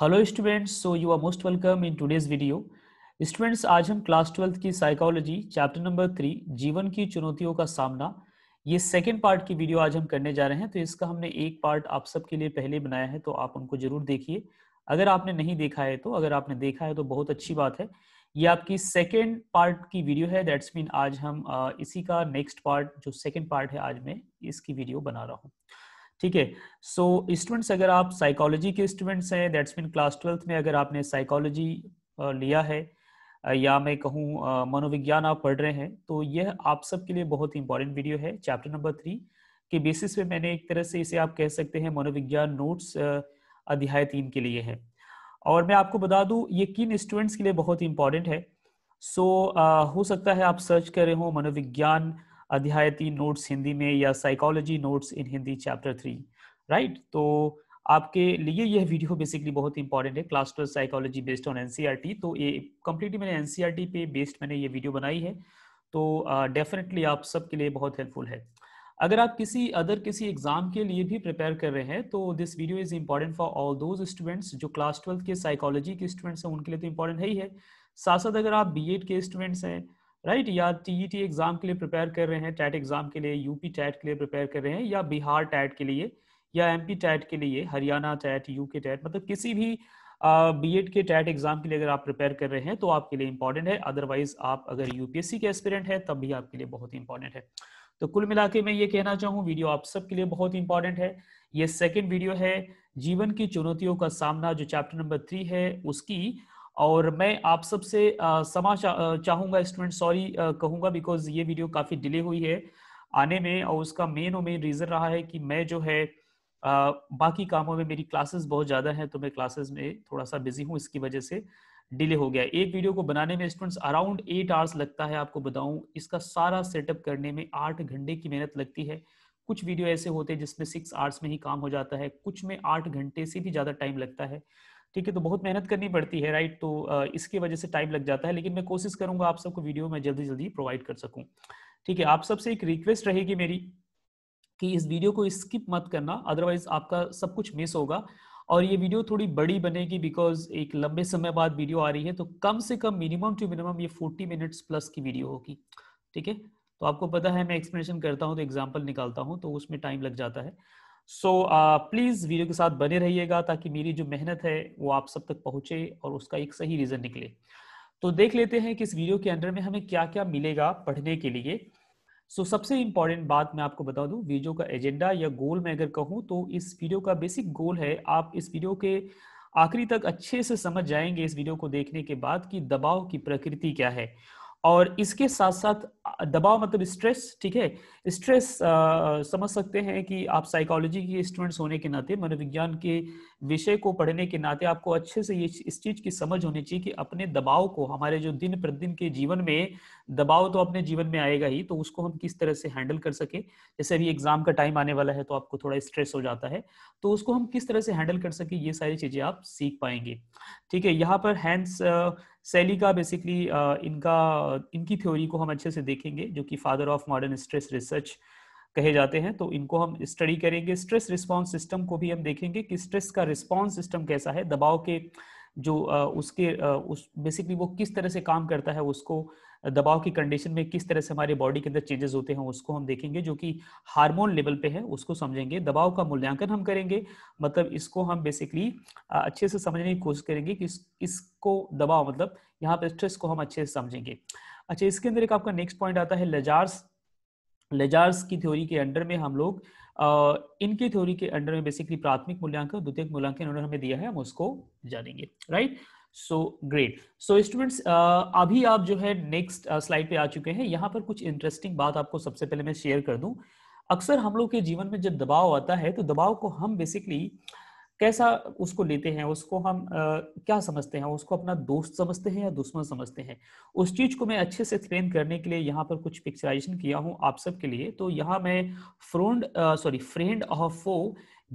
Hello students so you are most welcome in today's video students आज हम class twelfth की psychology chapter number three जीवन की चुनौतियों का सामना ये सेकेंड पार्ट की वीडियो आज हम करने जा रहे हैं तो इसका हमने एक पार्ट आप सबके लिए पहले बनाया है तो आप उनको जरूर देखिए अगर आपने नहीं देखा है तो अगर आपने देखा है तो बहुत अच्छी बात है ये आपकी सेकेंड पार्ट की वीडियो है दैट्स मीन आज हम इसी का नेक्स्ट पार्ट जो सेकेंड पार्ट है आज मैं इसकी वीडियो बना रहा हूँ ठीक है सो स्टूडेंट्स अगर आप साइकोलॉजी के स्टूडेंट्स हैं दैट्स मीन क्लास ट्वेल्थ में अगर आपने साइकोलॉजी लिया है या मैं कहूँ मनोविज्ञान आप पढ़ रहे हैं तो यह आप सबके लिए बहुत ही इंपॉर्टेंट वीडियो है चैप्टर नंबर थ्री के बेसिस पे मैंने एक तरह से इसे आप कह सकते हैं मनोविज्ञान नोट्स अध्याय तीन के लिए है और मैं आपको बता दूं ये किन स्टूडेंट्स के लिए बहुत ही इंपॉर्टेंट है सो so, uh, हो सकता है आप सर्च कर रहे हो मनोविज्ञान अध्याय तीन नोट्स हिंदी में या psychology notes in Hindi chapter three right तो आपके लिए यह वीडियो बेसिकली बहुत इंपॉर्टेंट है class twelfth psychology based on NCERT तो ये कम्प्लीटली मैंने एनसीईआरटी e पे बेस्ड मैंने ये वीडियो बनाई है तो डेफिनेटली uh, आप सबके लिए बहुत हेल्पफुल है अगर आप किसी अदर किसी एग्जाम के लिए भी प्रिपेयर कर रहे हैं तो this video is important for all those students जो क्लास ट्वेल्थ के साइकोलॉजी के स्टूडेंट्स हैं उनके लिए तो इम्पॉर्टेंट है ही है साथ साथ अगर आप बी के स्टूडेंट्स हैं राइट या टीईटी एग्जाम e के लिए प्रिपेयर कर रहे हैं टैट एग्जाम के लिए यूपी टैट के लिए प्रिपेयर कर रहे हैं या बिहार टैट के लिए या एमपी टैट के लिए हरियाणा टैट यूके टैट मतलब किसी भी बी uh, के टैट एग्जाम के लिए अगर आप प्रिपेयर कर रहे हैं तो आपके लिए इंपॉर्टेंट है अदरवाइज आप अगर यूपीएससी के एस्पिरेंट है तब भी आपके लिए बहुत ही इंपॉर्टेंट है तो कुल मिला के मैं ये कहना चाहूँ वीडियो आप सबके लिए बहुत इंपॉर्टेंट है ये सेकेंड वीडियो है जीवन की चुनौतियों का सामना जो चैप्टर नंबर थ्री है उसकी और मैं आप सबसे समा चाहूंगा स्टूडेंट सॉरी कहूंगा बिकॉज ये वीडियो काफ़ी डिले हुई है आने में और उसका मेन और मेन रीज़न रहा है कि मैं जो है आ, बाकी कामों में मेरी क्लासेस बहुत ज़्यादा है तो मैं क्लासेस में थोड़ा सा बिजी हूँ इसकी वजह से डिले हो गया एक वीडियो को बनाने में स्टूडेंट्स अराउंड एट आवर्स लगता है आपको बताऊं इसका सारा सेटअप करने में आठ घंटे की मेहनत लगती है कुछ वीडियो ऐसे होते हैं जिसमें सिक्स आवर्स में ही काम हो जाता है कुछ में आठ घंटे से भी ज़्यादा टाइम लगता है ठीक है तो बहुत मेहनत करनी पड़ती है राइट तो इसकी वजह से टाइम लग जाता है लेकिन मैं कोशिश करूंगा आप सबको वीडियो में जल्दी जल्दी प्रोवाइड कर सकूँ ठीक है आप सबसे एक रिक्वेस्ट रहेगी मेरी कि इस वीडियो को स्किप मत करना अदरवाइज आपका सब कुछ मिस होगा और ये वीडियो थोड़ी बड़ी बनेगी बिकॉज एक लंबे समय बाद वीडियो आ रही है तो कम से कम मिनिमम टू मिनिमम ये 40 मिनट्स प्लस की वीडियो होगी ठीक है तो आपको पता है मैं एक्सप्लेनेशन करता हूँ तो एग्जाम्पल निकालता हूँ तो उसमें टाइम लग जाता है so so, please uh, video के साथ बने रहिएगा ताकि मेरी जो मेहनत है वो आप सब तक पहुंचे और उसका एक सही रीज़न निकले तो देख लेते हैं कि इस वीडियो के अंडर में हमें क्या क्या मिलेगा पढ़ने के लिए सो so, सबसे इम्पॉर्टेंट बात मैं आपको बता दूं वीडियो का एजेंडा या गोल मैं अगर कहूं तो इस वीडियो का बेसिक गोल है आप इस वीडियो के आखिरी तक अच्छे से समझ जाएंगे इस वीडियो को देखने के बाद कि दबाव की प्रकृति क्या है और इसके साथ साथ दबाव मतलब स्ट्रेस ठीक है स्ट्रेस समझ सकते हैं कि आप साइकोलॉजी के स्टूडेंट्स होने के नाते मनोविज्ञान के विषय को पढ़ने के नाते आपको अच्छे से ये इस चीज की समझ होनी चाहिए कि अपने दबाव को हमारे जो दिन प्रतिदिन के जीवन में दबाव तो अपने जीवन में आएगा ही तो उसको हम किस तरह से हैंडल कर सके जैसे अभी एग्जाम का टाइम आने वाला है तो आपको थोड़ा स्ट्रेस हो जाता है तो उसको हम किस तरह से हैंडल कर सके ये सारी चीजें आप सीख पाएंगे ठीक है यहाँ पर हैंड्स सेली का बेसिकली uh, इनका इनकी थ्योरी को हम अच्छे से देखेंगे जो कि father of modern stress research कहे जाते हैं तो इनको हम स्टडी करेंगे स्ट्रेस रिस्पॉन्स सिस्टम को भी हम देखेंगे कि स्ट्रेस का रिस्पॉन्स सिस्टम कैसा है दबाव के जो uh, उसके uh, उस बेसिकली वो किस तरह से काम करता है उसको दबाव की कंडीशन में किस तरह से हमारे बॉडी के अंदर चेंजेस होते हैं उसको हम देखेंगे जो कि हार्मोन लेवल पे है उसको समझेंगे दबाव का मूल्यांकन हम करेंगे मतलब इसको हम बेसिकली अच्छे से समझने की कोशिश करेंगे कि इस, इसको दबाव मतलब यहाँ पे स्ट्रेस को हम अच्छे से समझेंगे अच्छा इसके अंदर एक आपका नेक्स्ट पॉइंट आता है लेजार्स लजार्स की थ्योरी के अंडर में हम लोग इनकी थ्योरी के अंडर में बेसिकली प्राथमिक मूल्यांकन द्वितीय मूल्यांकन उन्होंने हमें दिया है हम उसको जानेंगे right so great so students अभी आप जो है नेक्स्ट स्लाइड uh, पे आ चुके हैं यहाँ पर कुछ इंटरेस्टिंग बात आपको सबसे पहले मैं शेयर कर दूं अक्सर हम लोग के जीवन में जब दबाव आता है तो दबाव को हम बेसिकली कैसा उसको लेते हैं उसको हम आ, uh, क्या समझते हैं उसको अपना दोस्त समझते हैं या दुश्मन समझते हैं उस चीज को मैं अच्छे से एक्सप्लेन करने के लिए यहाँ पर कुछ पिक्चराइजेशन किया हूँ आप सब के लिए तो यहाँ मैं friend sorry friend of foe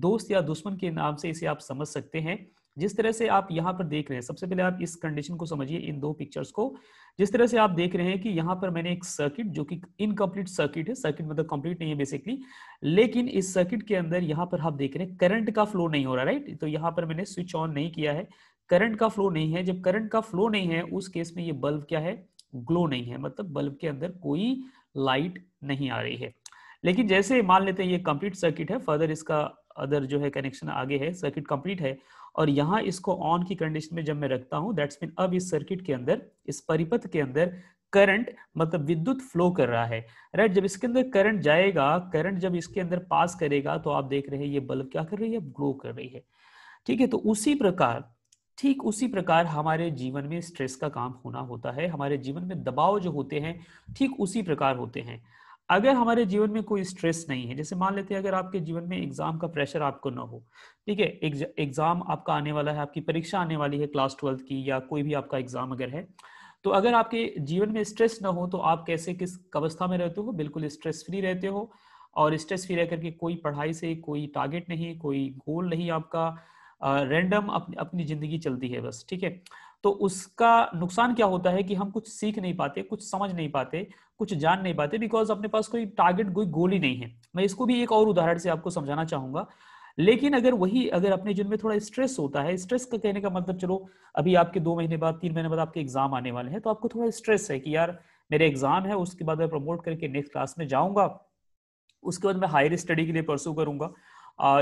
दोस्त या दुश्मन के नाम से इसे आप समझ सकते हैं जिस तरह से आप यहाँ पर देख रहे हैं सबसे पहले आप इस कंडीशन को समझिए इन दो पिक्चर्स को जिस तरह से आप देख रहे हैं कि यहाँ पर मैंने एक सर्किट जो कि इनकम्प्लीट सर्किट है सर्किट मतलब कंप्लीट नहीं है बेसिकली लेकिन इस सर्किट के अंदर यहाँ पर आप देख रहे हैं करंट का फ्लो नहीं हो रहा राइट तो यहाँ पर मैंने स्विच ऑन नहीं किया है करंट का फ्लो नहीं है जब करंट का फ्लो नहीं है उस केस में ये बल्ब क्या है ग्लो नहीं है मतलब बल्ब के अंदर कोई लाइट नहीं आ रही है लेकिन जैसे मान लेते हैं ये कंप्लीट सर्किट है फर्दर इसका अदर जो है कनेक्शन आगे है सर्किट कंप्लीट है और यहाँ इसको ऑन की कंडीशन में जब मैं रखता हूँ दैट्स मीन अब इस सर्किट के अंदर इस परिपथ के अंदर करंट मतलब विद्युत फ्लो कर रहा है राइट जब इसके अंदर करंट जाएगा करंट जब इसके अंदर पास करेगा तो आप देख रहे हैं ये बल्ब क्या कर रही है ग्लो कर रही है ठीक है तो उसी प्रकार ठीक उसी प्रकार हमारे जीवन में स्ट्रेस का काम होना होता है हमारे जीवन में दबाव जो होते हैं ठीक उसी प्रकार होते हैं अगर हमारे जीवन में कोई स्ट्रेस नहीं है जैसे मान लेते हैं अगर आपके जीवन में एग्जाम का प्रेशर आपको ना हो ठीक है एग्जाम आपका आने वाला है आपकी परीक्षा आने वाली है क्लास ट्वेल्थ की या कोई भी आपका एग्जाम अगर है तो अगर आपके जीवन में स्ट्रेस ना हो तो आप कैसे किस अवस्था में रहते हो बिल्कुल स्ट्रेस फ्री रहते हो और स्ट्रेस फ्री रह करके कोई पढ़ाई से कोई टारगेट नहीं कोई गोल नहीं आपका रैंडम अपनी अपनी जिंदगी चलती है बस ठीक है तो उसका नुकसान क्या होता है कि हम कुछ सीख नहीं पाते कुछ समझ नहीं पाते कुछ जान नहीं पाते बिकॉज अपने पास कोई टारगेट कोई गोल ही नहीं है मैं इसको भी एक और उदाहरण से आपको समझाना चाहूंगा लेकिन अगर वही अगर अपने जीवन में थोड़ा स्ट्रेस होता है स्ट्रेस का कहने का मतलब चलो अभी आपके दो महीने बाद तीन महीने बाद आपके एग्जाम आने वाले हैं तो आपको थोड़ा स्ट्रेस है कि यार मेरे एग्जाम है उसके बाद मैं प्रमोट करके नेक्स्ट क्लास में जाऊंगा उसके बाद मैं हायर स्टडी के लिए परसू करूंगा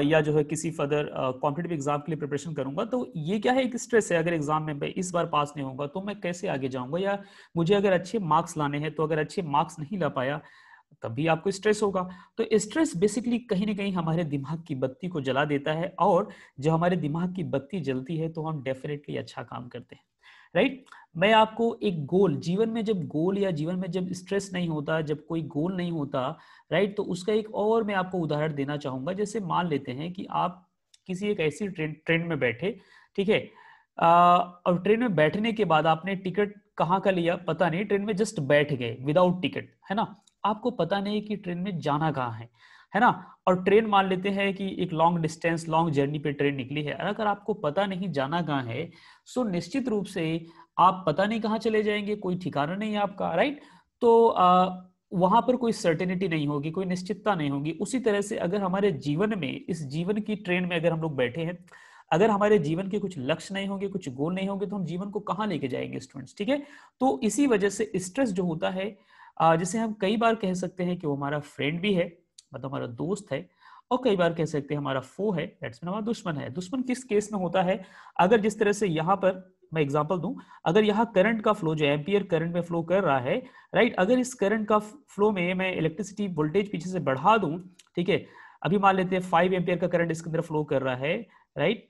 या जो है किसी फर्दर कॉम्पिटेटिव एग्जाम के लिए प्रिपरेशन करूंगा तो ये क्या है एक स्ट्रेस है अगर एग्जाम में इस बार पास नहीं होगा तो मैं कैसे आगे जाऊंगा या मुझे अगर अच्छे मार्क्स लाने हैं तो अगर अच्छे मार्क्स नहीं ला पाया तब भी आपको स्ट्रेस होगा तो स्ट्रेस बेसिकली कहीं ना कहीं हमारे दिमाग की बत्ती को जला देता है और जब हमारे दिमाग की बत्ती जलती है तो हम डेफिनेटली अच्छा काम करते हैं राइट मैं आपको एक गोल जीवन में जब गोल या जीवन में जब स्ट्रेस नहीं होता जब कोई गोल नहीं होता राइट तो उसका एक और मैं आपको उदाहरण देना चाहूंगा जैसे मान लेते हैं कि आप किसी एक ऐसी ट्रेन ट्रेन में बैठे ठीक है और ट्रेन में बैठने के बाद आपने टिकट कहाँ का लिया पता नहीं ट्रेन में जस्ट बैठ गए विदाउट टिकट है ना आपको पता नहीं कि ट्रेन में जाना कहाँ है है ना और ट्रेन मान लेते हैं कि एक लॉन्ग डिस्टेंस लॉन्ग जर्नी पे ट्रेन निकली है अगर आपको पता नहीं जाना कहाँ है सो निश्चित रूप से आप पता नहीं कहाँ चले जाएंगे कोई ठिकाना नहीं है आपका राइट तो आ, वहां पर कोई सर्टेनिटी नहीं होगी कोई निश्चितता नहीं होगी उसी तरह से अगर हमारे जीवन में इस जीवन की ट्रेन में अगर हम लोग बैठे हैं अगर हमारे जीवन के कुछ लक्ष्य नहीं होंगे कुछ गोल नहीं होंगे तो हम जीवन को कहाँ लेके जाएंगे स्टूडेंट्स ठीक है तो इसी वजह से स्ट्रेस जो होता है जिसे हम कई बार कह सकते हैं कि वो हमारा फ्रेंड भी है मतलब हमारा दोस्त है और कई बार कह सकते हैं हमारा फो है दैट्स हमारा दुश्मन है दुश्मन किस केस में होता है अगर जिस तरह से यहाँ पर मैं एग्जाम्पल दू अगर यहाँ करंट का फ्लो जो एम्पियर करंट में फ्लो कर रहा है राइट अगर इस करंट का फ्लो में मैं इलेक्ट्रिसिटी वोल्टेज पीछे से बढ़ा दू ठीक है अभी मान लेते हैं फाइव एम्पियर का करंट इसके अंदर फ्लो कर रहा है राइट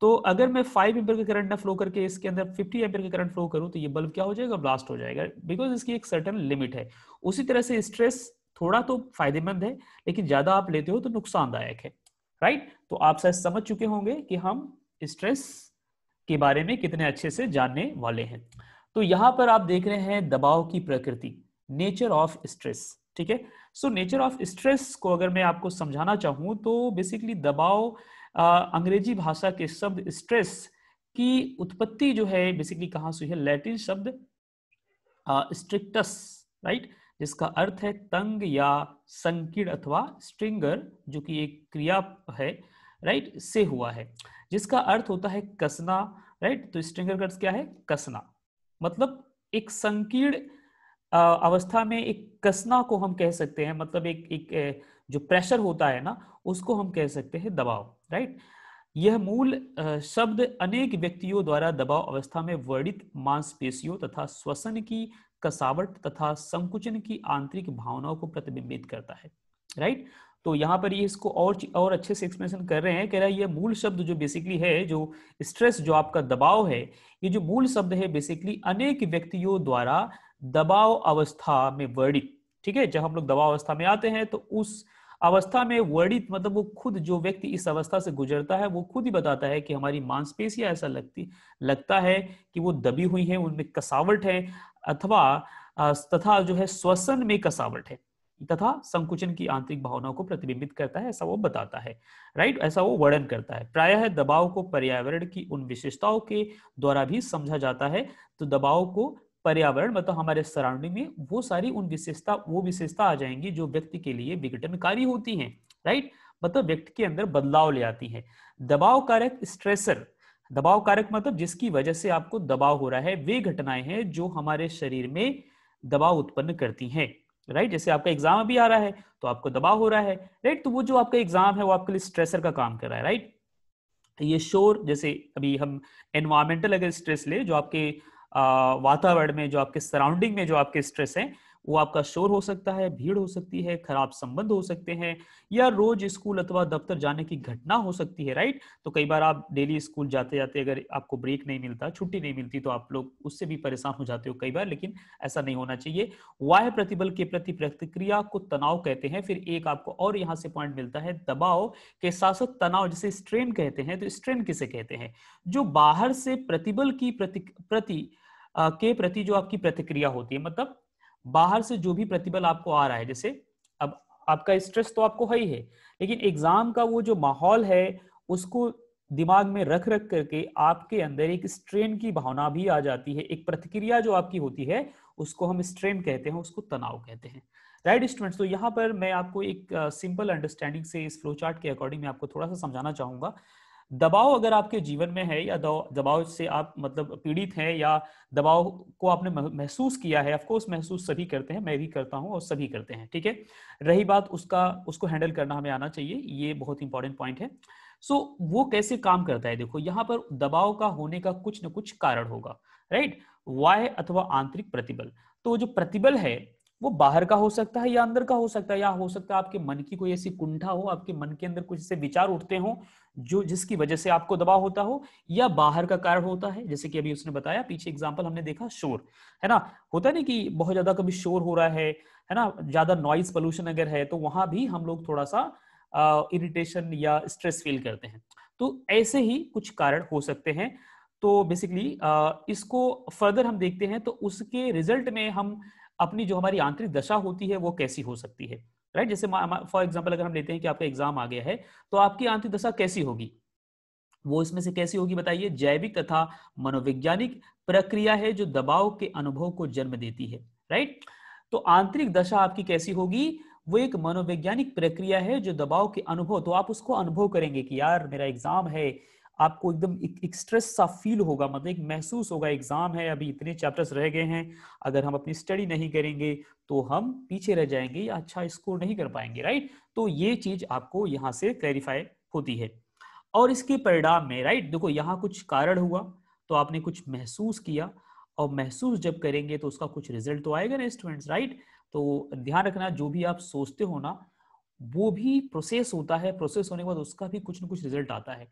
तो अगर मैं फाइव एम्पियर का करंट ना फ्लो करके इसके अंदर फिफ्टी एम्पियर का करंट फ्लो करूं तो ये बल्ब क्या हो जाएगा ब्लास्ट हो जाएगा बिकॉज इसकी एक सर्टन लिमिट है उसी तरह से स्ट्रेस थोड़ा तो फायदेमंद है लेकिन ज्यादा आप लेते हो तो नुकसानदायक है राइट तो आप शायद समझ चुके होंगे कि हम स्ट्रेस के बारे में कितने अच्छे से जानने वाले हैं तो यहां पर आप देख रहे हैं दबाव की प्रकृति नेचर ऑफ स्ट्रेस ठीक है सो नेचर ऑफ स्ट्रेस को अगर मैं आपको समझाना चाहूं तो बेसिकली दबाव आ, अंग्रेजी भाषा के शब्द स्ट्रेस की उत्पत्ति जो है बेसिकली कहां से है लैटिन शब्द स्ट्रिक्टस राइट right? जिसका अर्थ है तंग या संकीर्ण अथवा स्ट्रिंगर जो कि एक क्रिया है राइट से हुआ है जिसका अर्थ होता है कसना राइट तो स्ट्रिंगर का अर्थ क्या है कसना मतलब एक संकीर्ण अवस्था में एक कसना को हम कह सकते हैं मतलब एक एक जो प्रेशर होता है ना उसको हम कह सकते हैं दबाव राइट यह मूल शब्द अनेक व्यक्तियों द्वारा दबाव अवस्था में वर्णित मांसपेशियों तथा श्वसन की कसावट तथा संकुचन की आंतरिक भावनाओं को प्रतिबिंबित करता है राइट तो यहाँ पर ये इसको और और अच्छे से एक्सप्लेनेशन कर रहे हैं कह रहा है ये मूल शब्द जो बेसिकली है जो स्ट्रेस जो आपका दबाव है ये जो मूल शब्द है बेसिकली अनेक व्यक्तियों द्वारा दबाव अवस्था में वर्णित ठीक है जब हम लोग दबाव अवस्था में आते हैं तो उस अवस्था में वर्णित मतलब वो खुद जो व्यक्ति इस अवस्था से गुजरता है वो खुद ही बताता है कि हमारी मांसपेशियां ऐसा लगती लगता है कि वो दबी हुई है उनमें कसावट है अथवा तथा जो है श्वसन में कसावट है तथा संकुचन की आंतरिक भावनाओं को प्रतिबिंबित करता है ऐसा वो बताता है राइट ऐसा वो वर्णन करता है प्रायः दबाव को पर्यावरण की उन विशेषताओं के द्वारा भी समझा जाता है तो दबाव को पर्यावरण मतलब हमारे सराउंडिंग में वो सारी उन विशेषता वो विशेषता आ जाएंगी जो व्यक्ति के लिए विघटनकारी होती है राइट मतलब व्यक्ति के अंदर बदलाव ले आती है दबाव कारक स्ट्रेसर दबाव कारक मतलब जिसकी वजह से आपको दबाव हो रहा है वे घटनाएं हैं जो हमारे शरीर में दबाव उत्पन्न करती हैं राइट जैसे आपका एग्जाम अभी आ रहा है तो आपको दबाव हो रहा है राइट तो वो जो आपका एग्जाम है वो आपके लिए स्ट्रेसर का काम कर रहा है राइट ये शोर जैसे अभी हम एनवायरमेंटल अगर स्ट्रेस ले जो आपके वातावरण में जो आपके सराउंडिंग में जो आपके स्ट्रेस है वो आपका शोर हो सकता है भीड़ हो सकती है खराब संबंध हो सकते हैं या रोज स्कूल अथवा दफ्तर जाने की घटना हो सकती है राइट तो कई बार आप डेली स्कूल जाते जाते अगर आपको ब्रेक नहीं मिलता छुट्टी नहीं मिलती तो आप लोग उससे भी परेशान हो जाते हो कई बार लेकिन ऐसा नहीं होना चाहिए वाह प्रतिबल के प्रति प्रतिक्रिया को तनाव कहते हैं फिर एक आपको और यहाँ से पॉइंट मिलता है दबाव के साथ साथ तनाव जिसे स्ट्रेन कहते हैं तो स्ट्रेन किसे कहते हैं जो बाहर से प्रतिबल की प्रति, प्रति के प्रति जो आपकी प्रतिक्रिया होती है मतलब बाहर से जो भी प्रतिबल आपको आ रहा है जैसे अब आपका स्ट्रेस तो आपको है ही है लेकिन एग्जाम का वो जो माहौल है उसको दिमाग में रख रख करके आपके अंदर एक स्ट्रेन की भावना भी आ जाती है एक प्रतिक्रिया जो आपकी होती है उसको हम स्ट्रेन कहते हैं उसको तनाव कहते हैं राइट स्टूडेंट्स तो यहाँ पर मैं आपको एक सिंपल uh, अंडरस्टैंडिंग से इस फ्लो चार्ट के अकॉर्डिंग मैं आपको थोड़ा सा समझाना चाहूंगा दबाव अगर आपके जीवन में है या दबाव से आप मतलब पीड़ित हैं या दबाव को आपने महसूस किया है ऑफकोर्स महसूस सभी करते हैं मैं भी करता हूं और सभी करते हैं ठीक है रही बात उसका उसको हैंडल करना हमें आना चाहिए ये बहुत इंपॉर्टेंट पॉइंट है सो so, वो कैसे काम करता है देखो यहाँ पर दबाव का होने का कुछ ना कुछ कारण होगा राइट वाय अथवा आंतरिक प्रतिबल तो जो प्रतिबल है वो बाहर का हो सकता है या अंदर का हो सकता है या हो सकता है आपके मन की कोई ऐसी कुंठा हो आपके मन के अंदर कुछ ऐसे विचार उठते हो जो जिसकी वजह से आपको दबाव होता हो या बाहर का कारण होता है जैसे कि अभी उसने बताया पीछे एग्जाम्पल हमने देखा शोर है ना होता है ना कि बहुत ज्यादा कभी शोर हो रहा है है ना ज्यादा नॉइज पोल्यूशन अगर है तो वहां भी हम लोग थोड़ा सा इरिटेशन या स्ट्रेस फील करते हैं तो ऐसे ही कुछ कारण हो सकते हैं तो बेसिकली इसको फर्दर हम देखते हैं तो उसके रिजल्ट में हम अपनी जो हमारी आंतरिक दशा होती है वो कैसी हो सकती है राइट जैसे फॉर एग्जाम्पल अगर हम लेते हैं कि आपका एग्जाम आ गया है तो आपकी आंतरिक दशा कैसी होगी वो इसमें से कैसी होगी बताइए जैविक तथा मनोवैज्ञानिक प्रक्रिया है जो दबाव के अनुभव को जन्म देती है राइट तो आंतरिक दशा आपकी कैसी होगी वो एक मनोवैज्ञानिक प्रक्रिया है जो दबाव के अनुभव तो आप उसको अनुभव करेंगे कि यार मेरा एग्जाम है आपको एकदम एक, एक स्ट्रेस सा फील होगा मतलब एक महसूस होगा एग्जाम है अभी इतने चैप्टर्स रह गए हैं अगर हम अपनी स्टडी नहीं करेंगे तो हम पीछे रह जाएंगे या अच्छा स्कोर नहीं कर पाएंगे राइट तो ये चीज आपको यहाँ से क्लैरिफाई होती है और इसके परिणाम में राइट देखो यहाँ कुछ कारण हुआ तो आपने कुछ महसूस किया और महसूस जब करेंगे तो उसका कुछ रिजल्ट तो आएगा ना स्टूडेंट्स राइट तो ध्यान रखना जो भी आप सोचते हो ना वो भी प्रोसेस होता है प्रोसेस होने के बाद उसका भी कुछ ना कुछ रिजल्ट आता है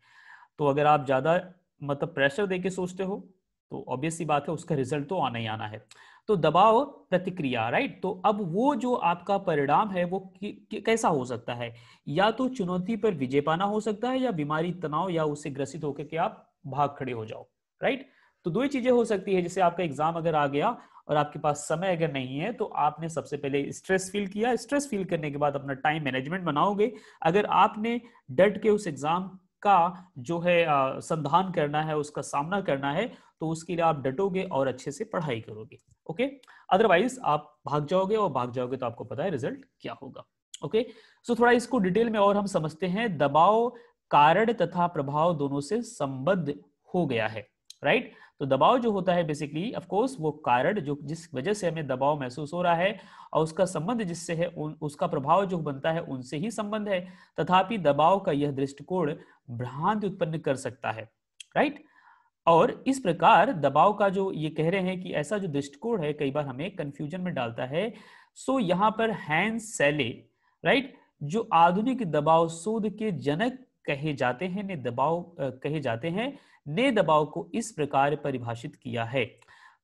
तो अगर आप ज़्यादा मतलब प्रेशर दे के सोचते हो तो ऑब्वियस सी बात है उसका रिजल्ट तो आना ही आना है तो दबाव प्रतिक्रिया राइट तो अब वो जो आपका परिणाम है वो कैसा हो सकता है या तो चुनौती पर विजय पाना हो सकता है या बीमारी तनाव या उससे ग्रसित होकर के आप भाग खड़े हो जाओ राइट तो दो ही चीजें हो सकती है जैसे आपका एग्जाम अगर आ गया और आपके पास समय अगर नहीं है तो आपने सबसे पहले स्ट्रेस फील किया स्ट्रेस फील करने के बाद अपना टाइम मैनेजमेंट बनाओगे अगर आपने डट के उस एग्जाम का जो है संधान करना है उसका सामना करना है तो उसके लिए आप डटोगे और अच्छे से पढ़ाई करोगे ओके अदरवाइज आप भाग जाओगे और भाग जाओगे तो आपको पता है रिजल्ट क्या होगा ओके सो so, थोड़ा इसको डिटेल में और हम समझते हैं दबाव कारण तथा प्रभाव दोनों से संबद्ध हो गया है राइट right? तो दबाव जो होता है बेसिकली ऑफकोर्स वो कारण जो जिस वजह से हमें दबाव महसूस हो रहा है और उसका संबंध जिससे है उन उसका प्रभाव जो बनता है उनसे ही संबंध है तथापि दबाव का यह दृष्टिकोण भ्रांति उत्पन्न कर सकता है राइट और इस प्रकार दबाव का जो ये कह रहे हैं कि ऐसा जो दृष्टिकोण है कई बार हमें कंफ्यूजन में डालता है सो यहाँ पर हैंस सेले राइट जो आधुनिक दबाव शोध के जनक कहे जाते हैं ने दबाव कहे जाते हैं ने दबाव को इस प्रकार परिभाषित किया है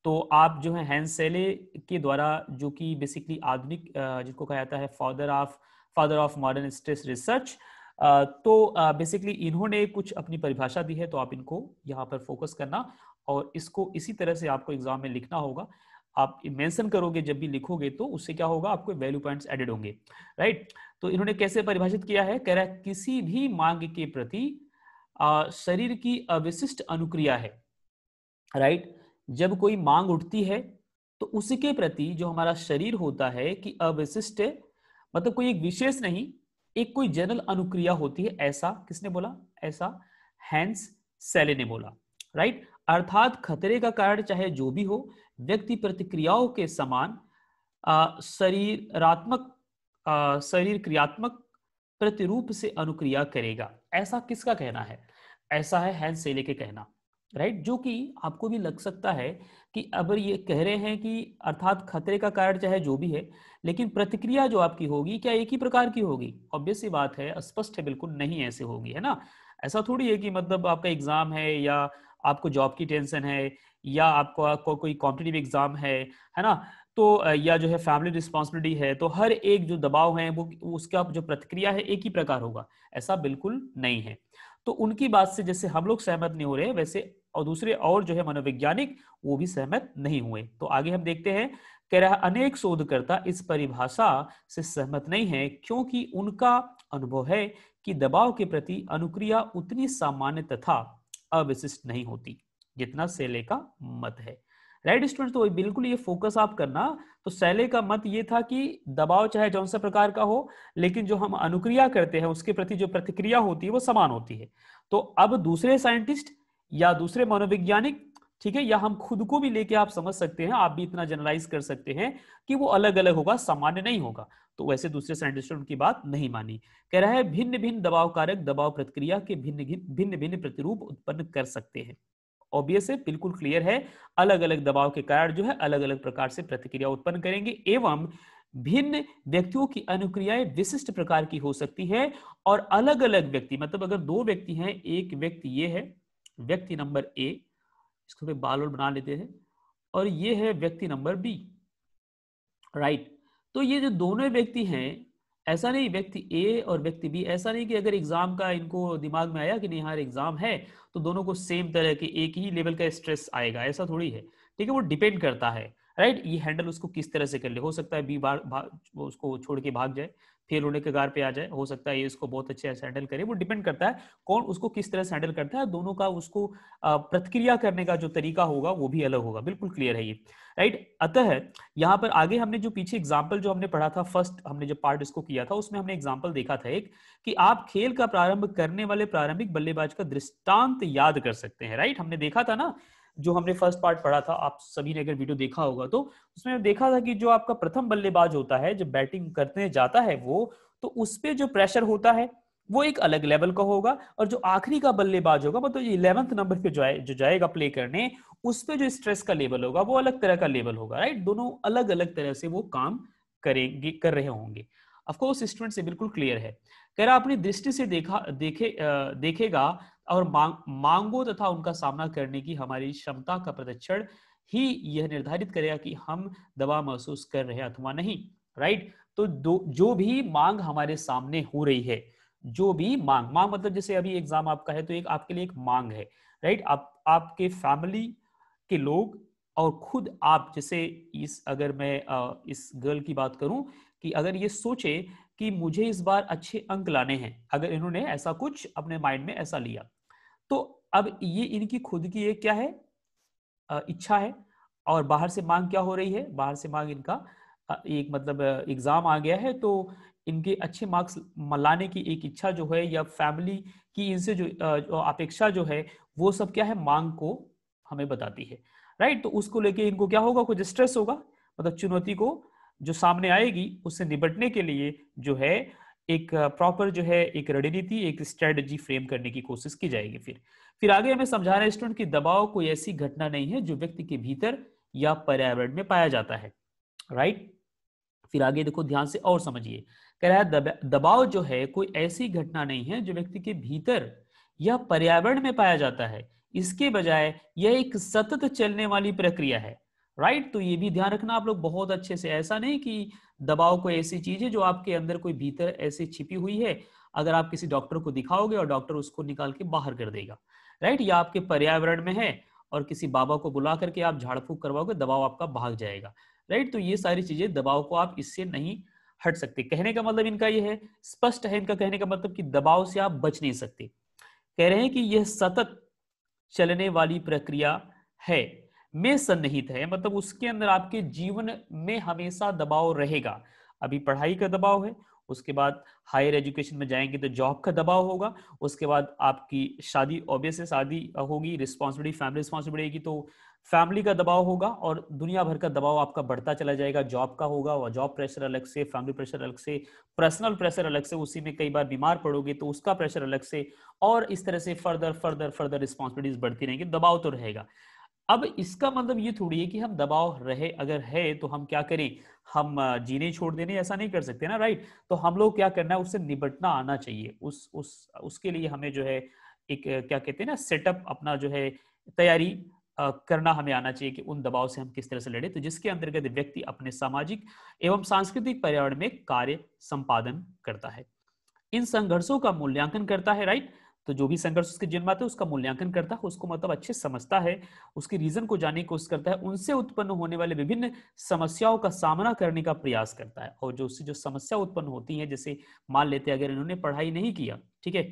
तो आप जो है हैंसेले के द्वारा जो कि बेसिकली आधुनिक जिसको कहा जाता है father of father of modern stress research तो बेसिकली इन्होंने कुछ अपनी परिभाषा दी है तो आप इनको यहाँ पर फोकस करना और इसको इसी तरह से आपको एग्जाम में लिखना होगा आप मेंशन करोगे जब भी लिखोगे तो उससे क्या होगा आपको वैल्यू पॉइंट्स एडेड होंगे राइट right? तो इन्होंने कैसे परिभाषित किया है कह रहा है किसी भी मांग के प्रति शरीर की अविशिष्ट अनुक्रिया है राइट जब कोई मांग उठती है तो उसके प्रति जो हमारा शरीर होता है कि अविशिष्ट मतलब कोई एक विशेष नहीं एक कोई जनरल अनुक्रिया होती है ऐसा किसने बोला ऐसा हैंस सेले ने बोला राइट अर्थात खतरे का कारण चाहे जो भी हो व्यक्ति प्रतिक्रियाओं के समान शरीरात्मक शरीर क्रियात्मक प्रतिरूप से अनुक्रिया करेगा ऐसा किसका कहना है ऐसा है हैं सेले के कहना राइट जो कि आपको भी लग सकता है कि अब ये कह रहे हैं कि अर्थात खतरे का कारण चाहे जो भी है लेकिन प्रतिक्रिया जो आपकी होगी क्या एक ही प्रकार की होगी ऑब्वियस ही बात है स्पष्ट है बिल्कुल नहीं ऐसे होगी है ना ऐसा थोड़ी है कि मतलब आपका एग्जाम है या आपको जॉब की टेंशन है या आपको आपको कोई कॉम्पिटेटिव एग्जाम है है ना तो या जो है फैमिली रिस्पॉन्सिबिलिटी है तो हर एक जो दबाव है वो उसका जो प्रतिक्रिया है एक ही प्रकार होगा ऐसा बिल्कुल नहीं है तो उनकी बात से जैसे हम लोग सहमत नहीं हो रहे वैसे और दूसरे और जो है मनोवैज्ञानिक वो भी सहमत नहीं हुए तो आगे हम देखते हैं कह रहा अनेक शोधकर्ता इस परिभाषा से सहमत नहीं है क्योंकि उनका अनुभव है कि दबाव के प्रति अनुक्रिया उतनी सामान्य तथा अविशिष्ट नहीं होती जितना सेले का मत है राइट स्टूडेंट तो बिल्कुल ये फोकस आप करना तो सैले का मत ये था कि दबाव चाहे जौन सा प्रकार का हो लेकिन जो हम अनुक्रिया करते हैं उसके प्रति जो प्रतिक्रिया होती है वो समान होती है तो अब दूसरे साइंटिस्ट या दूसरे मनोवैज्ञानिक ठीक है या हम खुद को भी लेके आप समझ सकते हैं आप भी इतना जनरलाइज कर सकते हैं कि वो अलग अलग होगा सामान्य नहीं होगा तो वैसे दूसरे साइंटिस्ट उनकी बात नहीं मानी कह रहा है भिन्न भिन्न दबाव कारक दबाव प्रतिक्रिया के भिन्न भिन्न भिन्न प्रतिरूप उत्पन्न कर सकते हैं ऑब्वियस है बिल्कुल क्लियर है अलग अलग दबाव के कारण जो है अलग अलग प्रकार से प्रतिक्रिया उत्पन्न करेंगे एवं भिन्न व्यक्तियों की अनुक्रियाएं विशिष्ट प्रकार की हो सकती है और अलग अलग व्यक्ति मतलब अगर दो व्यक्ति हैं एक व्यक्ति ये है व्यक्ति नंबर ए इसको फिर बाल और बना लेते हैं और ये है व्यक्ति नंबर बी राइट तो ये जो दोनों व्यक्ति हैं ऐसा नहीं व्यक्ति ए और व्यक्ति बी ऐसा नहीं कि अगर एग्जाम का इनको दिमाग में आया कि नहीं यार हाँ, एग्जाम है तो दोनों को सेम तरह के एक ही लेवल का स्ट्रेस आएगा ऐसा थोड़ी है ठीक है वो डिपेंड करता है राइट ये हैंडल उसको किस तरह से कर ले हो सकता है बी बार उसको छोड़ के भाग जाए फेल होने के गार पे आ जाए हो सकता है ये इसको बहुत अच्छे से हैंडल करे वो डिपेंड करता है कौन उसको किस तरह से हैंडल करता है दोनों का उसको प्रतिक्रिया करने का जो तरीका होगा वो भी अलग होगा बिल्कुल क्लियर है ये राइट अतः यहाँ पर आगे हमने जो पीछे एग्जाम्पल जो हमने पढ़ा था फर्स्ट हमने जो पार्ट इसको किया था उसमें हमने एग्जाम्पल देखा था एक कि आप खेल का प्रारंभ करने वाले प्रारंभिक बल्लेबाज का दृष्टांत याद कर सकते हैं राइट हमने देखा था ना जो हमने फर्स्ट पार्ट पढ़ा था आप सभी ने अगर वीडियो देखा होगा तो उसमें देखा था कि जो आपका प्रथम बल्लेबाज होता है जब बैटिंग करने जाता है वो तो उस पर जो प्रेशर होता है वो एक अलग लेवल का होगा और जो आखिरी का बल्लेबाज होगा मतलब तो इलेवंथ नंबर पे जो आए, जो जाएगा प्ले करने उस पर जो स्ट्रेस का लेवल होगा वो अलग तरह का लेवल होगा राइट दोनों अलग अलग तरह से वो काम करेंगे कर रहे होंगे अफकोर्स स्टूडेंट से बिल्कुल क्लियर है कह रहा अपनी दृष्टि से देखा देखे देखेगा और मांग, मांगों तथा उनका सामना करने की हमारी क्षमता का प्रदक्षण ही यह निर्धारित करेगा कि हम दबाव महसूस कर रहे हैं अथवा नहीं राइट तो दो जो भी मांग हमारे सामने हो रही है जो भी मांग मांग मतलब जैसे अभी एग्जाम आपका है तो एक आपके लिए एक मांग है राइट आप आपके फैमिली के लोग और खुद आप जैसे इस अगर मैं आ, इस गर्ल की बात करूं कि अगर ये सोचे कि मुझे इस बार अच्छे अंक लाने हैं अगर इन्होंने ऐसा कुछ अपने माइंड में ऐसा लिया तो अब ये इनकी खुद की एक क्या है इच्छा है और बाहर से मांग क्या हो रही है बाहर से मांग इनका एक मतलब एग्जाम आ गया है तो इनके अच्छे मार्क्स लाने की एक इच्छा जो है या फैमिली की इनसे जो, जो अपेक्षा जो है वो सब क्या है मांग को हमें बताती है राइट तो उसको लेके इनको क्या होगा कुछ स्ट्रेस होगा मतलब चुनौती को जो सामने आएगी उससे निपटने के लिए जो है एक प्रॉपर जो है एक रणनीति एक स्ट्रेटजी फ्रेम करने की कोशिश की जाएगी फिर फिर आगे हमें समझा रहे स्टूडेंट की दबाव कोई ऐसी घटना नहीं है जो व्यक्ति के भीतर या पर्यावरण में पाया जाता है राइट फिर आगे देखो ध्यान से और समझिए कह रहा है दबाव जो है कोई ऐसी घटना नहीं है जो व्यक्ति के भीतर या पर्यावरण में पाया जाता है इसके बजाय यह एक सतत चलने वाली प्रक्रिया है राइट तो ये भी ध्यान रखना आप लोग बहुत अच्छे से ऐसा नहीं कि दबाव कोई ऐसी चीज है जो आपके अंदर कोई भीतर ऐसे छिपी हुई है अगर आप किसी डॉक्टर को दिखाओगे और डॉक्टर उसको निकाल के बाहर कर देगा राइट या आपके पर्यावरण में है और किसी बाबा को बुला करके आप झाड़ फूक करवाओगे दबाव आपका भाग जाएगा राइट तो ये सारी चीजें दबाव को आप इससे नहीं हट सकते कहने का मतलब इनका ये है स्पष्ट है इनका कहने का मतलब कि दबाव से आप बच नहीं सकते कह रहे हैं कि यह सतत चलने वाली प्रक्रिया है में सन्निहित है मतलब उसके अंदर आपके जीवन में हमेशा दबाव रहेगा अभी पढ़ाई का दबाव है उसके बाद हायर एजुकेशन में जाएंगे तो जॉब का दबाव होगा उसके बाद आपकी शादी ऑब्वियस शादी होगी रिस्पॉन्सिबिलिटी फैमिली रिस्पॉन्सिबिलिटी की तो फैमिली का दबाव होगा और दुनिया भर का दबाव आपका बढ़ता चला जाएगा जॉब का होगा और जॉब प्रेशर अलग से फैमिली प्रेशर अलग से पर्सनल प्रेशर अलग से उसी में कई बार बीमार पड़ोगे तो उसका प्रेशर अलग से और इस तरह से फर्दर फर्दर फर्दर रिस्पॉन्सिबिलिटीज बढ़ती रहेंगी दबाव तो रहेगा अब इसका मतलब ये थोड़ी है कि हम दबाव रहे अगर है तो हम क्या करें हम जीने छोड़ देने ऐसा नहीं कर सकते ना राइट तो हम लोग क्या करना है उससे निपटना आना चाहिए उस उस उसके लिए हमें जो है एक क्या कहते हैं ना सेटअप अपना जो है तैयारी करना हमें आना चाहिए कि उन दबाव से हम किस तरह से लड़े तो जिसके अंतर्गत व्यक्ति अपने सामाजिक एवं सांस्कृतिक पर्यावरण में कार्य संपादन करता है इन संघर्षों का मूल्यांकन करता है राइट तो जो भी संघर्ष उसके जीवन में आता है उसका मूल्यांकन करता है उसको मतलब अच्छे समझता है उसके रीजन को जानने की कोशिश करता है उनसे उत्पन्न होने वाले विभिन्न समस्याओं का सामना करने का प्रयास करता है और जो उससे जो समस्या उत्पन्न होती है जैसे मान लेते अगर इन्होंने पढ़ाई नहीं किया ठीक है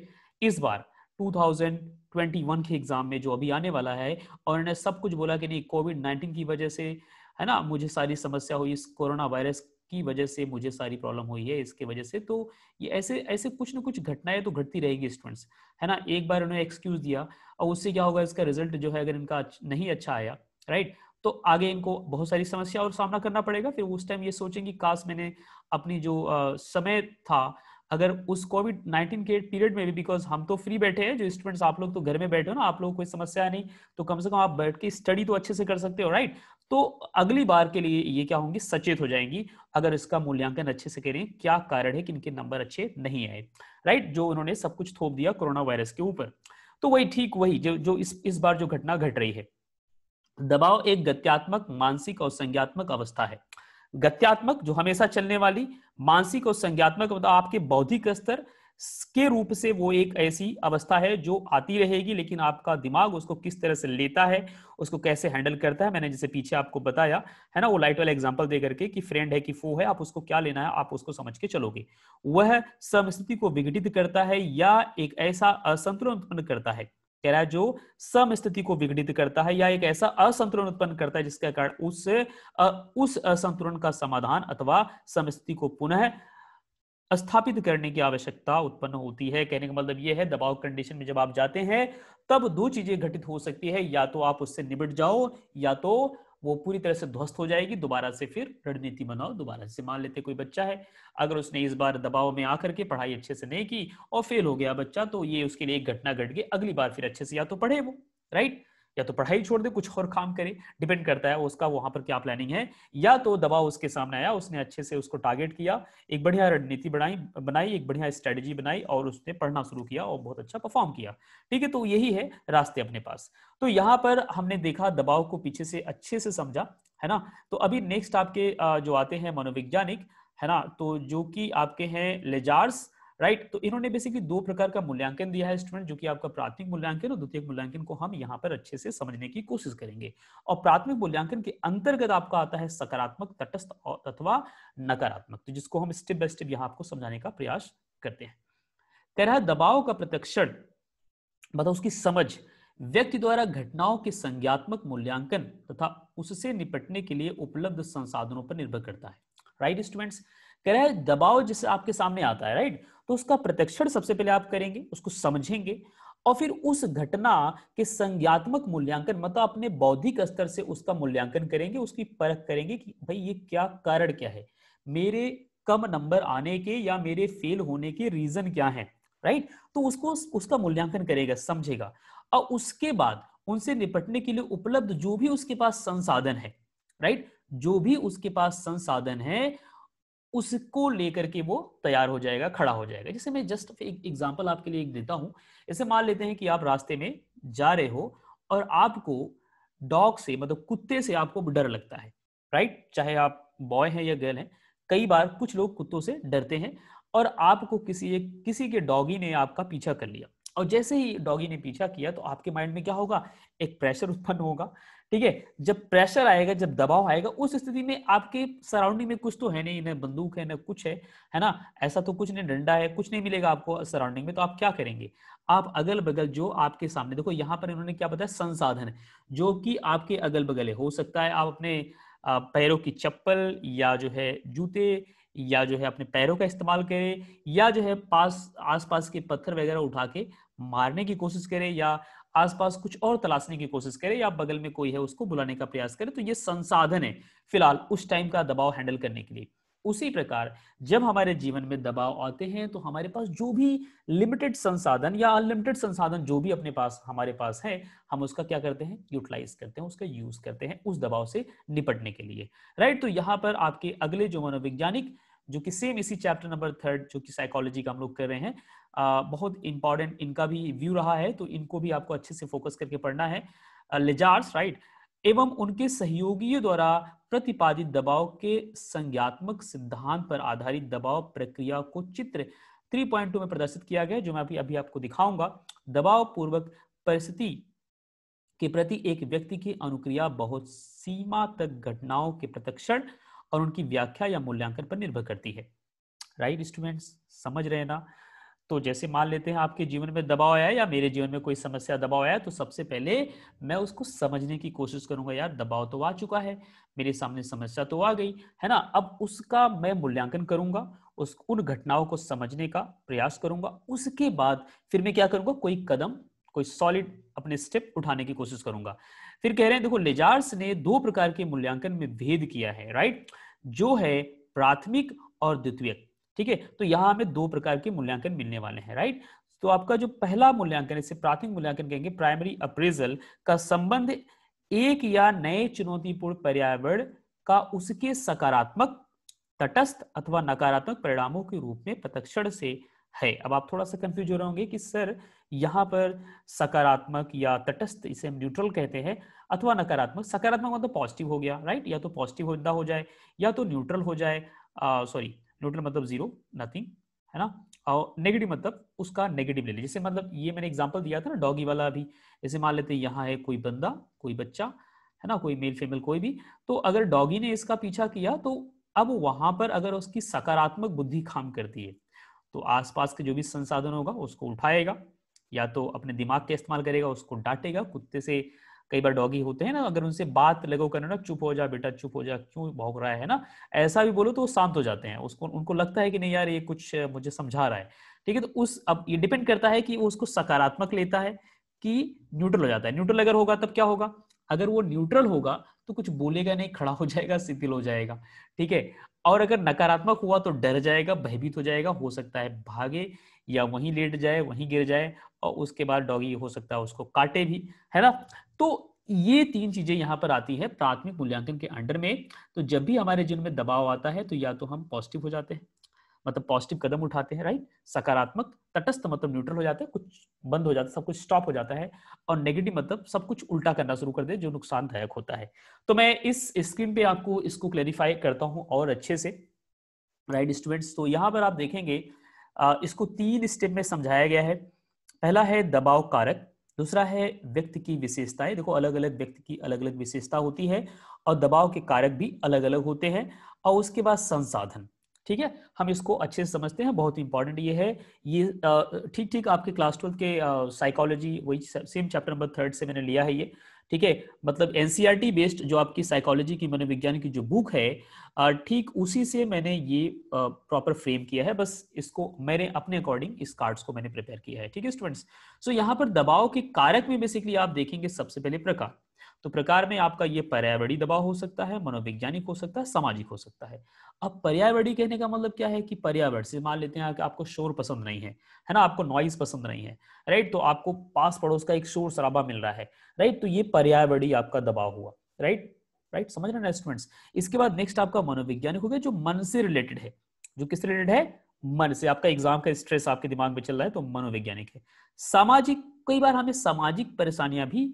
इस बार 2021 के एग्जाम में जो अभी आने वाला है और इन्होंने सब कुछ बोला कि नहीं कोविड 19 की वजह से है ना मुझे सारी समस्या हुई इस कोरोना वायरस की वजह से मुझे सारी प्रॉब्लम हुई है इसके वजह से तो ये ऐसे ऐसे कुछ ना कुछ घटनाएं तो घटती रहेगी स्टूडेंट्स है ना एक बार उन्होंने एक्सक्यूज दिया और उससे क्या होगा इसका रिजल्ट जो है अगर इनका नहीं अच्छा आया राइट तो आगे इनको बहुत सारी समस्या और सामना करना पड़ेगा फिर उस टाइम ये सोचेंगे काश मैंने अपनी जो समय था अगर उस कोविड नाइन्टीन के पीरियड में भी बिकॉज हम तो फ्री बैठे हैं जो स्टूडेंट्स आप लोग तो घर में बैठे हो ना आप लोग कोई समस्या नहीं तो कम से कम आप बैठ के स्टडी तो अच्छे से कर सकते हो राइट तो अगली बार के लिए ये क्या होंगी सचेत हो जाएंगी अगर इसका मूल्यांकन अच्छे से करें क्या कारण है कि इनके नंबर अच्छे नहीं आए राइट जो उन्होंने सब कुछ थोप दिया कोरोना वायरस के ऊपर तो वही ठीक वही जो जो इस इस बार जो घटना घट रही है दबाव एक गत्यात्मक मानसिक और संज्ञात्मक अवस्था है गत्यात्मक जो हमेशा चलने वाली मानसिक और संज्ञात्मक मतलब आपके बौद्धिक स्तर के रूप से वो एक ऐसी अवस्था है जो आती रहेगी लेकिन आपका दिमाग उसको किस तरह से लेता है उसको कैसे हैंडल करता है मैंने जैसे पीछे आपको बताया है ना वो लाइट वाला एग्जांपल दे करके कि फ्रेंड है कि फो है आप उसको क्या लेना है आप उसको समझ के चलोगे वह समस्थिति को विघटित करता है या एक ऐसा असंतुलन उत्पन्न करता है कह रहा है जो सम स्थिति को विघटित करता है या एक ऐसा असंतुलन उत्पन्न करता है जिसके कारण उस उस असंतुलन का समाधान अथवा समस्थिति को पुनः स्थापित करने की आवश्यकता उत्पन्न होती है कहने का मतलब यह है दबाव कंडीशन में जब आप जाते हैं तब दो चीजें घटित हो सकती है या तो आप उससे निबट जाओ या तो वो पूरी तरह से ध्वस्त हो जाएगी दोबारा से फिर रणनीति बनाओ दोबारा से मान लेते कोई बच्चा है अगर उसने इस बार दबाव में आकर के पढ़ाई अच्छे से नहीं की और फेल हो गया बच्चा तो ये उसके लिए एक घटना घट गई अगली बार फिर अच्छे से या तो पढ़े वो राइट या तो पढ़ाई छोड़ दे कुछ और काम करे डिपेंड करता है उसका वहां पर क्या प्लानिंग है या तो दबाव उसके सामने आया उसने अच्छे से उसको टारगेट किया एक बढ़िया रणनीति बनाई बनाई एक बढ़िया स्ट्रेटेजी बनाई और उसने पढ़ना शुरू किया और बहुत अच्छा परफॉर्म किया ठीक है तो यही है रास्ते अपने पास तो यहाँ पर हमने देखा दबाव को पीछे से अच्छे से समझा है ना तो अभी नेक्स्ट आपके जो आते हैं मनोवैज्ञानिक है ना तो जो कि आपके हैं लेजार्स राइट तो इन्होंने बेसिकली दो प्रकार का मूल्यांकन दिया है स्टूडेंट जो कि आपका प्राथमिक मूल्यांकन और द्वितीय मूल्यांकन को हम यहाँ पर अच्छे से समझने की कोशिश करेंगे और प्राथमिक मूल्यांकन के अंतर्गत आपका आता है सकारात्मक तटस्थ और अथवा नकारात्मक तो जिसको हम स्टेप बाय स्टेप यहाँ आपको समझाने का प्रयास करते हैं कह रहा है दबाव का प्रत्यक्षण मतलब उसकी समझ व्यक्ति द्वारा घटनाओं के संज्ञात्मक मूल्यांकन तथा उससे निपटने के लिए उपलब्ध संसाधनों पर निर्भर करता है राइट स्टूडेंट्स कह रहा है दबाव जैसे आपके सामने आता है राइट right? तो उसका प्रत्यक्षण सबसे पहले आप करेंगे उसको समझेंगे और फिर उस घटना के संज्ञात्मक मूल्यांकन मतलब अपने बौद्धिक स्तर से उसका मूल्यांकन करेंगे उसकी परख करेंगे कि भाई ये क्या कारण क्या है मेरे कम नंबर आने के या मेरे फेल होने के रीजन क्या है राइट तो उसको उसका मूल्यांकन करेगा समझेगा और उसके बाद उनसे निपटने के लिए उपलब्ध जो भी उसके पास संसाधन है राइट जो भी उसके पास संसाधन है उसको लेकर के वो तैयार हो जाएगा खड़ा हो जाएगा जैसे मैं जस्ट एक एग्जाम्पल आपके लिए एक देता हूँ इसे मान लेते हैं कि आप रास्ते में जा रहे हो और आपको डॉग से मतलब कुत्ते से आपको डर लगता है राइट चाहे आप बॉय हैं या गर्ल हैं कई बार कुछ लोग कुत्तों से डरते हैं और आपको किसी एक किसी के डॉगी ने आपका पीछा कर लिया और जैसे ही डॉगी ने पीछा किया तो आपके माइंड में क्या होगा एक प्रेशर उत्पन्न होगा ठीक है जब प्रेशर आएगा जब दबाव आएगा उस स्थिति में आपके सराउंडिंग में कुछ तो है नहीं ना बंदूक है ना कुछ है है ना ऐसा तो कुछ नहीं डंडा है कुछ नहीं मिलेगा आपको सराउंडिंग में तो आप क्या करेंगे आप अगल बगल जो आपके सामने देखो यहाँ पर इन्होंने क्या बताया संसाधन जो कि आपके अगल बगल है हो सकता है आप अपने पैरों की चप्पल या जो है जूते या जो है अपने पैरों का इस्तेमाल करें या जो है पास आसपास के पत्थर वगैरह उठा के मारने की कोशिश करे या आसपास कुछ और तलाशने की कोशिश करे या बगल में कोई है उसको बुलाने का प्रयास करे तो ये संसाधन है फिलहाल उस टाइम का दबाव हैंडल करने के लिए उसी प्रकार जब हमारे जीवन में दबाव आते हैं तो हमारे पास जो भी लिमिटेड संसाधन या अनलिमिटेड संसाधन जो भी अपने पास हमारे पास है हम उसका क्या करते हैं यूटिलाइज करते हैं उसका यूज करते हैं उस दबाव से निपटने के लिए राइट तो यहाँ पर आपके अगले जो मनोवैज्ञानिक जो कि सेम इसी चैप्टर नंबर थर्ड जो कि साइकोलॉजी का हम लोग कर रहे हैं आ, बहुत इंपॉर्टेंट इनका भी व्यू रहा है तो इनको भी आपको अच्छे से फोकस करके पढ़ना है लेजार्स राइट एवं उनके सहयोगियों द्वारा प्रतिपादित दबाव के संज्ञात्मक सिद्धांत पर आधारित दबाव प्रक्रिया को चित्र 3.2 में प्रदर्शित किया गया जो मैं अभी अभी आपको दिखाऊंगा दबाव पूर्वक परिस्थिति के प्रति एक व्यक्ति की अनुक्रिया बहुत सीमा तक घटनाओं के प्रत्यक्षण और उनकी व्याख्या या मूल्यांकन पर निर्भर करती है राइट right, स्टूडेंट्स समझ रहे ना तो जैसे मान लेते हैं आपके जीवन में दबाव आया या मेरे जीवन में कोई समस्या दबाव आया तो सबसे पहले मैं उसको समझने की कोशिश करूंगा यार दबाव तो आ चुका है मेरे सामने समस्या तो आ गई है ना अब उसका मैं मूल्यांकन करूंगा उस उन घटनाओं को समझने का प्रयास करूंगा उसके बाद फिर मैं क्या करूंगा कोई कदम कोई सॉलिड अपने स्टेप उठाने की कोशिश करूंगा फिर कह रहे हैं देखो लेजार्स ने दो प्रकार के मूल्यांकन में भेद किया है राइट जो है प्राथमिक और द्वितीयक ठीक है तो यहां हमें दो प्रकार के मूल्यांकन मिलने वाले हैं राइट तो आपका जो पहला मूल्यांकन इसे प्राथमिक मूल्यांकन कहेंगे प्राइमरी अप्रेजल का संबंध एक या नए चुनौतीपूर्ण पर्यावरण का उसके सकारात्मक तटस्थ अथवा नकारात्मक परिणामों के रूप में प्रत्यक्षण से है अब आप थोड़ा सा कंफ्यूज हो रहे होंगे कि सर यहाँ पर सकारात्मक या तटस्थ इसे हम न्यूट्रल कहते हैं अथवा नकारात्मक सकारात्मक मतलब पॉजिटिव हो गया राइट या तो पॉजिटिव होता हो जाए या तो न्यूट्रल हो जाए सॉरी न्यूट्रल मतलब जीरो नथिंग है ना और नेगेटिव मतलब उसका नेगेटिव ले लीजिए जैसे मतलब ये मैंने एग्जाम्पल दिया था ना डॉगी वाला अभी जैसे मान लेते हैं यहाँ है कोई बंदा कोई बच्चा है ना कोई मेल फीमेल कोई भी तो अगर डॉगी ने इसका पीछा किया तो अब वहां पर अगर उसकी सकारात्मक बुद्धि काम करती है तो आसपास के जो भी संसाधन होगा उसको उठाएगा या तो अपने दिमाग का इस्तेमाल करेगा उसको डांटेगा कुत्ते से कई बार डॉगी होते हैं ना अगर उनसे बात लगो करना ना चुप हो जा बेटा चुप हो जा क्यों भौंक रहा है ना ऐसा भी बोलो तो वो शांत हो जाते हैं उसको उनको लगता है कि नहीं यार ये कुछ मुझे समझा रहा है ठीक है तो उस अब ये डिपेंड करता है कि वो उसको सकारात्मक लेता है कि न्यूट्रल हो जाता है न्यूट्रल अगर होगा तब क्या होगा अगर वो न्यूट्रल होगा तो कुछ बोलेगा नहीं खड़ा हो जाएगा शिथिल हो जाएगा ठीक है और अगर नकारात्मक हुआ तो डर जाएगा भयभीत हो जाएगा हो सकता है भागे या वहीं लेट जाए वहीं गिर जाए और उसके बाद डॉगी हो सकता है उसको काटे भी है ना तो ये तीन चीजें यहाँ पर आती है प्राथमिक मूल्यांकन के अंडर में तो जब भी हमारे जीवन में दबाव आता है तो या तो हम पॉजिटिव हो जाते हैं मतलब पॉजिटिव कदम उठाते हैं राइट सकारात्मक तटस्थ मतलब न्यूट्रल हो जाते हैं कुछ बंद हो जाता है सब कुछ स्टॉप हो जाता है और नेगेटिव मतलब सब कुछ उल्टा करना शुरू कर दे जो नुकसानदायक होता है तो मैं इस स्क्रीन पे आपको इसको क्लैरिफाई करता हूँ और अच्छे से राइट स्टूडेंट्स तो यहाँ पर आप देखेंगे इसको तीन स्टेप में समझाया गया है पहला है दबाव कारक दूसरा है व्यक्ति की विशेषताएं देखो अलग अलग व्यक्ति की अलग अलग विशेषता होती है और दबाव के कारक भी अलग अलग होते हैं और उसके बाद संसाधन ठीक है हम इसको अच्छे से समझते हैं बहुत इंपॉर्टेंट ये है ये ठीक ठीक आपके क्लास ट्वेल्थ के साइकोलॉजी वही सेम चैप्टर नंबर थर्ड से मैंने लिया है ये ठीक है मतलब एनसीईआरटी बेस्ड e जो आपकी साइकोलॉजी की मनोविज्ञान की जो बुक है ठीक उसी से मैंने ये प्रॉपर फ्रेम किया है बस इसको मैंने अपने अकॉर्डिंग इस कार्ड्स को मैंने प्रिपेयर किया है ठीक है स्टूडेंट्स सो यहाँ पर दबाव के कारक में बेसिकली आप देखेंगे सबसे पहले प्रकार तो प्रकार में आपका ये पर्यावरणीय दबाव हो सकता है मनोवैज्ञानिक हो सकता है सामाजिक हो सकता है अब पर्यावरणीय कहने का मतलब क्या है कि पर्यावरण से मान लेते हैं कि आपको शोर पसंद नहीं है है ना आपको नॉइज पसंद नहीं है राइट तो आपको पास पड़ोस का एक शोर शराबा मिल रहा है राइट तो ये पर्यावरणीय आपका दबाव हुआ राइट राइट समझ रहे स्टूडेंट्स इसके बाद नेक्स्ट आपका मनोवैज्ञानिक हो गया जो मन से रिलेटेड है जो किससे रिलेटेड है मन से आपका एग्जाम का स्ट्रेस आपके दिमाग में चल रहा है तो मनोवैज्ञानिक है सामाजिक कई बार हमें सामाजिक परेशानियां भी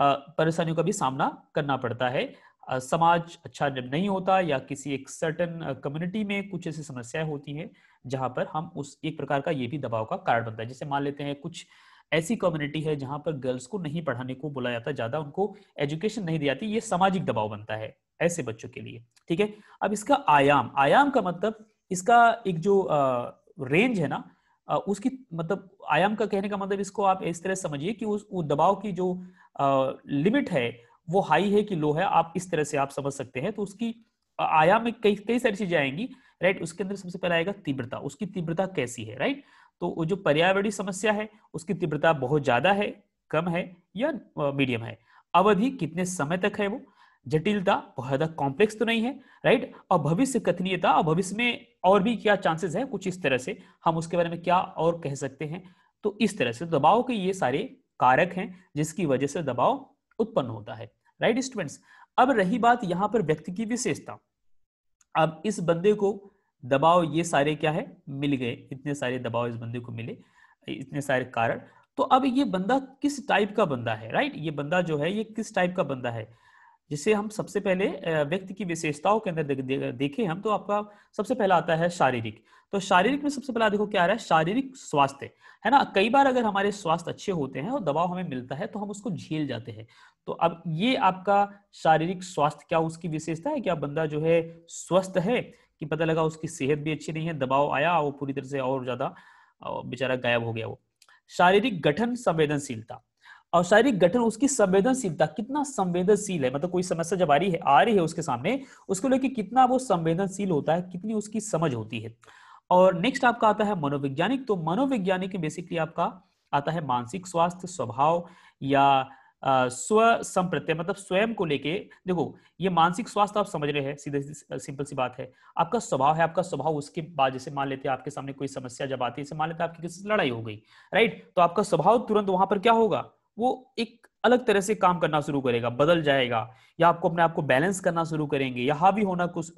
परेशानियों का भी सामना करना पड़ता है समाज अच्छा जब नहीं होता या किसी एक सर्टन कम्युनिटी में कुछ ऐसी समस्याएं होती हैं जहां पर हम उस एक प्रकार का ये भी दबाव का कारण बनता है जैसे मान लेते हैं कुछ ऐसी कम्युनिटी है जहां पर गर्ल्स को नहीं पढ़ाने को बुलाया जाता ज्यादा उनको एजुकेशन नहीं दी जाती ये सामाजिक दबाव बनता है ऐसे बच्चों के लिए ठीक है अब इसका आयाम आयाम का मतलब इसका एक जो रेंज है ना उसकी मतलब आयाम का कहने का मतलब इसको आप इस तरह समझिए कि उस दबाव की जो लिमिट है वो हाई है कि लो है आप इस तरह से आप समझ सकते हैं तो उसकी आया में कई कई सारी चीजें आएंगी राइट उसके अंदर सबसे पहले आएगा तीव्रता उसकी तीव्रता कैसी है राइट तो जो पर्यावरणीय समस्या है उसकी तीव्रता बहुत ज्यादा है कम है या मीडियम है अवधि कितने समय तक है वो जटिलता बहुत ज्यादा कॉम्प्लेक्स तो नहीं है राइट और भविष्य कथनीयता और भविष्य में और भी क्या चांसेस है कुछ इस तरह से हम उसके बारे में क्या और कह सकते हैं तो इस तरह से दबाव के ये सारे कारक हैं जिसकी वजह से दबाव उत्पन्न होता है राइट right, स्टूडेंट्स अब रही बात यहां पर व्यक्ति की विशेषता अब इस बंदे को दबाव ये सारे क्या है मिल गए इतने सारे दबाव इस बंदे को मिले इतने सारे कारण तो अब ये बंदा किस टाइप का बंदा है राइट ये बंदा जो है ये किस टाइप का बंदा है जिसे हम सबसे पहले व्यक्ति की विशेषताओं के अंदर देखें हम तो आपका सबसे पहला आता है शारीरिक तो शारीरिक में सबसे पहला देखो क्या आ रहा है शारीरिक स्वास्थ्य है ना कई बार अगर हमारे स्वास्थ्य अच्छे होते हैं और दबाव हमें मिलता है तो हम उसको झेल जाते हैं तो अब ये आपका शारीरिक स्वास्थ्य क्या उसकी विशेषता है क्या बंदा जो है स्वस्थ है कि पता लगा उसकी सेहत भी अच्छी नहीं है दबाव आया वो पूरी तरह से और ज्यादा बेचारा गायब हो गया वो शारीरिक गठन संवेदनशीलता और शारीरिक गठन उसकी संवेदनशीलता कितना संवेदनशील है मतलब कोई समस्या जब आ रही है आ रही है उसके सामने उसको लेके कितना वो संवेदनशील होता है कितनी उसकी समझ होती है और नेक्स्ट आपका आता है मनोवैज्ञानिक तो मनोवैज्ञानिक बेसिकली आपका आता है मानसिक स्वास्थ्य स्वभाव या स्व संप्रत्य मतलब स्वयं को लेके देखो ये मानसिक स्वास्थ्य आप समझ रहे हैं सीधे सिंपल सी बात है आपका स्वभाव है आपका स्वभाव उसके बाद जैसे मान लेते हैं आपके सामने कोई समस्या जब आती है जैसे मान लेते हैं आपकी किसी से लड़ाई हो गई राइट तो आपका स्वभाव तुरंत वहां पर क्या होगा वो एक अलग तरह से काम करना शुरू करेगा बदल जाएगा या आपको अपने आप को बैलेंस करना शुरू करेंगे या हावी होना कुछ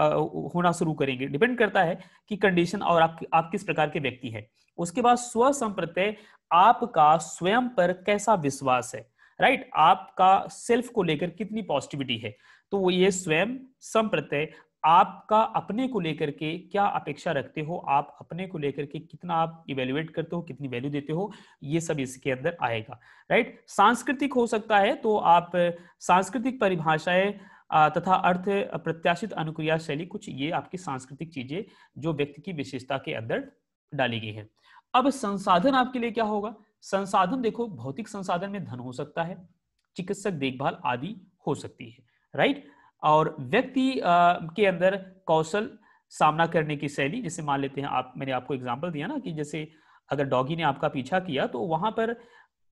होना शुरू करेंगे डिपेंड करता है कि कंडीशन और आप, आप किस प्रकार के व्यक्ति है उसके बाद स्व संप्रत्यय आपका स्वयं पर कैसा विश्वास है राइट right? आपका सेल्फ को लेकर कितनी पॉजिटिविटी है तो वो ये स्वयं संप्रत्यय आपका अपने को लेकर के क्या अपेक्षा रखते हो आप अपने को लेकर के कितना आप इवेल्युएट करते हो कितनी वैल्यू देते हो ये सब इसके अंदर आएगा राइट सांस्कृतिक हो सकता है तो आप सांस्कृतिक परिभाषाएं तथा अर्थ प्रत्याशित अनुक्रिया शैली कुछ ये आपकी सांस्कृतिक चीजें जो व्यक्ति की विशेषता के अंदर डाली गई है अब संसाधन आपके लिए क्या होगा संसाधन देखो भौतिक संसाधन में धन हो सकता है चिकित्सक देखभाल आदि हो सकती है राइट और व्यक्ति के अंदर कौशल सामना करने की शैली जैसे मान लेते हैं आप मैंने आपको एग्जाम्पल दिया ना कि जैसे अगर डॉगी ने आपका पीछा किया तो वहां पर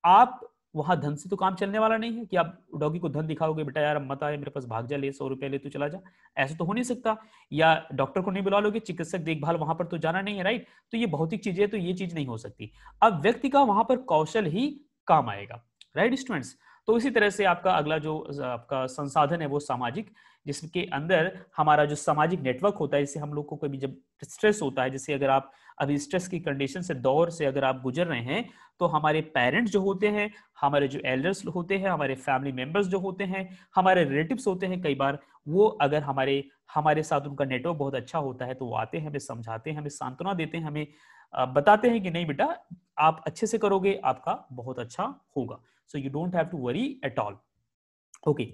आप वहां धन से तो काम चलने वाला नहीं है कि आप डॉगी को धन दिखाओगे बेटा यार मत आए मेरे पास भाग जा ले सौ रुपया ले तू चला जा ऐसा तो हो नहीं सकता या डॉक्टर को नहीं बुला लोगे चिकित्सक देखभाल वहां पर तो जाना नहीं है राइट तो ये भौतिक चीजें तो ये चीज नहीं हो सकती अब व्यक्ति का वहां पर कौशल ही काम आएगा राइट स्टूडेंट्स तो इसी तरह से आपका अगला जो आपका संसाधन है वो सामाजिक जिसके अंदर हमारा जो सामाजिक नेटवर्क होता है जिससे हम लोग को कभी जब स्ट्रेस होता है जैसे अगर आप अभी स्ट्रेस की कंडीशन से दौर से अगर आप गुजर रहे हैं तो हमारे पेरेंट्स जो होते हैं हमारे जो एल्डर्स होते हैं हमारे फैमिली मेम्बर्स जो होते हैं हमारे रिलेटिव्स होते हैं कई बार वो अगर हमारे हमारे साथ उनका नेटवर्क बहुत अच्छा होता है तो वो आते हैं हमें समझाते हैं हमें सांत्वना देते हैं हमें बताते हैं कि नहीं बेटा आप अच्छे से करोगे आपका बहुत अच्छा होगा so you don't have to worry at all okay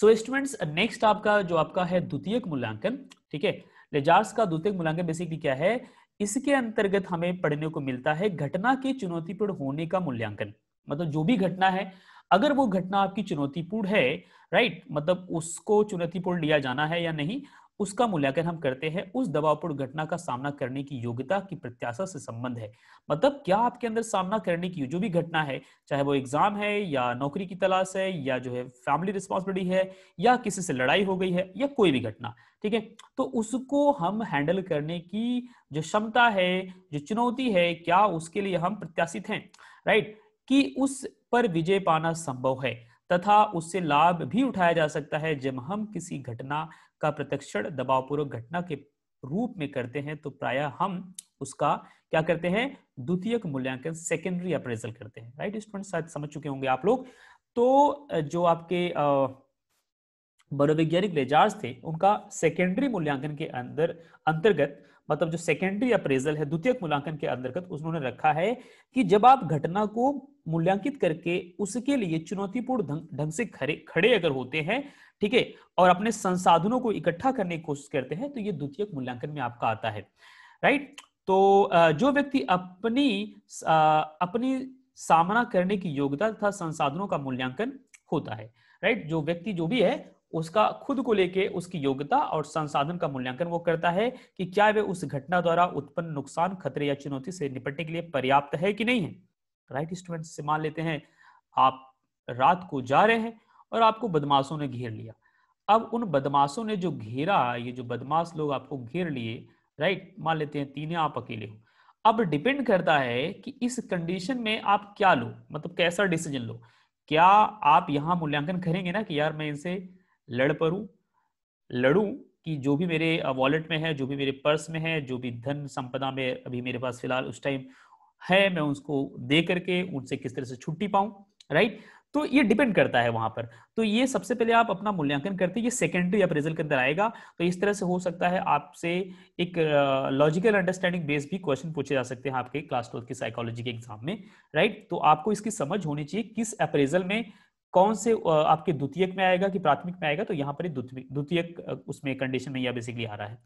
so students next आपका जो आपका है द्वितीयक मूल्यांकन ठीक है लेजार्स का द्वितीयक मूल्यांकन बेसिकली क्या है इसके अंतर्गत हमें पढ़ने को मिलता है घटना के चुनौतीपूर्ण होने का मूल्यांकन मतलब जो भी घटना है अगर वो घटना आपकी चुनौतीपूर्ण है राइट मतलब उसको चुनौतीपूर्ण लिया जाना है या नहीं उसका मूल्यांकन हम करते हैं उस दबावपूर्ण घटना का सामना करने की योग्यता की प्रत्याशा से संबंध है मतलब क्या आपके अंदर सामना करने की जो भी घटना है चाहे वो एग्जाम है या नौकरी की तलाश है या जो है फैमिली रिस्पॉन्सिबिलिटी है या किसी से लड़ाई हो गई है या कोई भी घटना ठीक है तो उसको हम हैंडल करने की जो क्षमता है जो चुनौती है क्या उसके लिए हम प्रत्याशित हैं राइट कि उस पर विजय पाना संभव है तथा उससे लाभ भी उठाया जा सकता है जब हम किसी घटना का प्रत्यक्षण दबावपूर्वक घटना के रूप में करते हैं तो प्राय हम उसका क्या करते हैं द्वितीय मूल्यांकन सेकेंडरी अप्रेजल करते हैं राइट स्टूडेंट शायद समझ चुके होंगे आप लोग तो जो आपके मनोवैज्ञानिक लेजार्स थे उनका सेकेंडरी मूल्यांकन के अंदर अंतर्गत मतलब जो सेकेंडरी अप्रेजल है द्वितीय मूल्यांकन के अंतर्गत उन्होंने रखा है कि जब आप घटना को मूल्यांकित करके उसके लिए चुनौतीपूर्ण ढंग से खड़े खड़े अगर होते हैं ठीक है और अपने संसाधनों को इकट्ठा करने की कोशिश करते हैं तो ये द्वितीय मूल्यांकन में आपका आता है राइट तो जो व्यक्ति अपनी अपनी सामना करने की योग्यता तथा संसाधनों का मूल्यांकन होता है राइट जो व्यक्ति जो भी है उसका खुद को लेके उसकी योग्यता और संसाधन का मूल्यांकन वो करता है कि क्या वे उस घटना द्वारा उत्पन्न नुकसान खतरे या चुनौती से निपटने के लिए पर्याप्त है कि नहीं है राइट स्टूडेंट से मान लेते हैं आप रात को जा रहे हैं और आपको बदमाशों ने घेर लिया अब उन बदमाशों ने जो घेरा ये जो बदमाश लोग आपको घेर लिए राइट मान लेते हैं तीन आप अकेले हो अब डिपेंड करता है कि इस कंडीशन में आप क्या लो मतलब कैसा डिसीजन लो क्या आप यहाँ मूल्यांकन करेंगे ना कि यार मैं इनसे लड़ पड़ू लड़ू कि जो भी मेरे वॉलेट में है जो भी मेरे पर्स में है जो भी धन संपदा में अभी मेरे पास फिलहाल उस टाइम है मैं उसको दे करके उनसे किस तरह से छुट्टी पाऊं राइट तो ये डिपेंड करता है वहां पर तो ये सबसे पहले आप अपना मूल्यांकन करते हैं ये सेकेंडरी अप्रेजल के अंदर आएगा तो इस तरह से हो सकता है आपसे एक लॉजिकल अंडरस्टैंडिंग बेस्ड भी क्वेश्चन पूछे जा सकते हैं आपके क्लास ट्वेल्थ के साइकोलॉजी के एग्जाम में राइट तो आपको इसकी समझ होनी चाहिए किस अप्रेजल में कौन से आपके द्वितीयक में आएगा कि प्राथमिक में आएगा तो यहाँ पर द्वितीयक उसमें कंडीशन में यह बेसिकली आ रहा है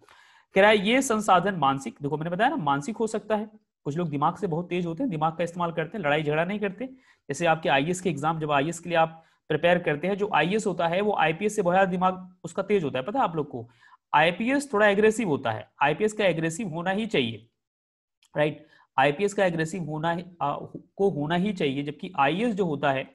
कह रहा है ये संसाधन मानसिक देखो मैंने बताया ना मानसिक हो सकता है कुछ लोग दिमाग से बहुत तेज होते हैं दिमाग का इस्तेमाल करते हैं लड़ाई झगड़ा नहीं करते जैसे आपके आई के एग्जाम जब आई के लिए आप प्रिपेयर करते हैं जो आई होता है वो आईपीएस से बहुत दिमाग उसका तेज होता है पता है आप लोग को आईपीएस थोड़ा एग्रेसिव होता है आईपीएस का एग्रेसिव होना ही चाहिए राइट आईपीएस का एग्रेसिव होना को होना ही चाहिए जबकि आई जो होता है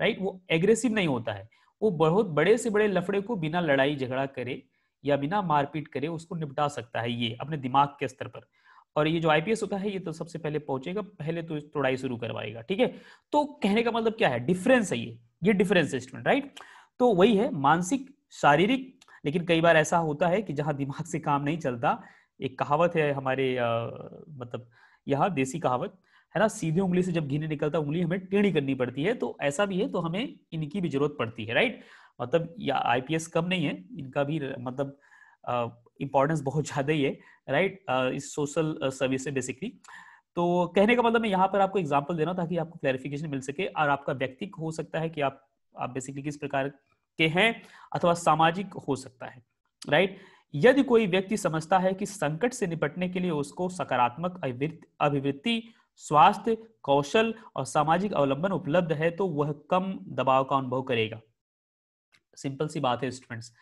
राइट वो एग्रेसिव नहीं होता है वो बहुत बड़े से बड़े लफड़े को बिना लड़ाई झगड़ा करे या बिना मारपीट करे उसको निपटा सकता है ये अपने दिमाग के स्तर पर और ये जो आईपीएस होता है ये तो सबसे पहले पहुंचेगा पहले तो तोड़ाई शुरू करवाएगा ठीक है तो कहने का मतलब क्या है डिफरेंस है ये ये डिफरेंस है स्टूडेंट राइट तो वही है मानसिक शारीरिक लेकिन कई बार ऐसा होता है कि जहां दिमाग से काम नहीं चलता एक कहावत है हमारे आ, मतलब यहाँ देसी कहावत है ना सीधे उंगली से जब घी निकलता उंगली हमें टेढ़ी करनी पड़ती है तो ऐसा भी है तो हमें इनकी भी जरूरत पड़ती है राइट मतलब या आईपीएस कम नहीं है इनका भी मतलब इंपॉर्टेंस बहुत ज़्यादा ही है राइट इस सोशल सर्विस से बेसिकली तो कहने का मतलब मैं यहाँ पर आपको एग्जाम्पल दे रहा हूँ ताकि आपको क्लैरिफिकेशन मिल सके और आपका व्यक्तिक हो सकता है कि आप आप बेसिकली किस प्रकार के हैं अथवा सामाजिक हो सकता है राइट यदि कोई व्यक्ति समझता है कि संकट से निपटने के लिए उसको सकारात्मक अभिवृत्ति स्वास्थ्य कौशल और सामाजिक अवलंबन उपलब्ध है तो वह कम दबाव का अनुभव करेगा सिंपल सी बात है स्टूडेंट्स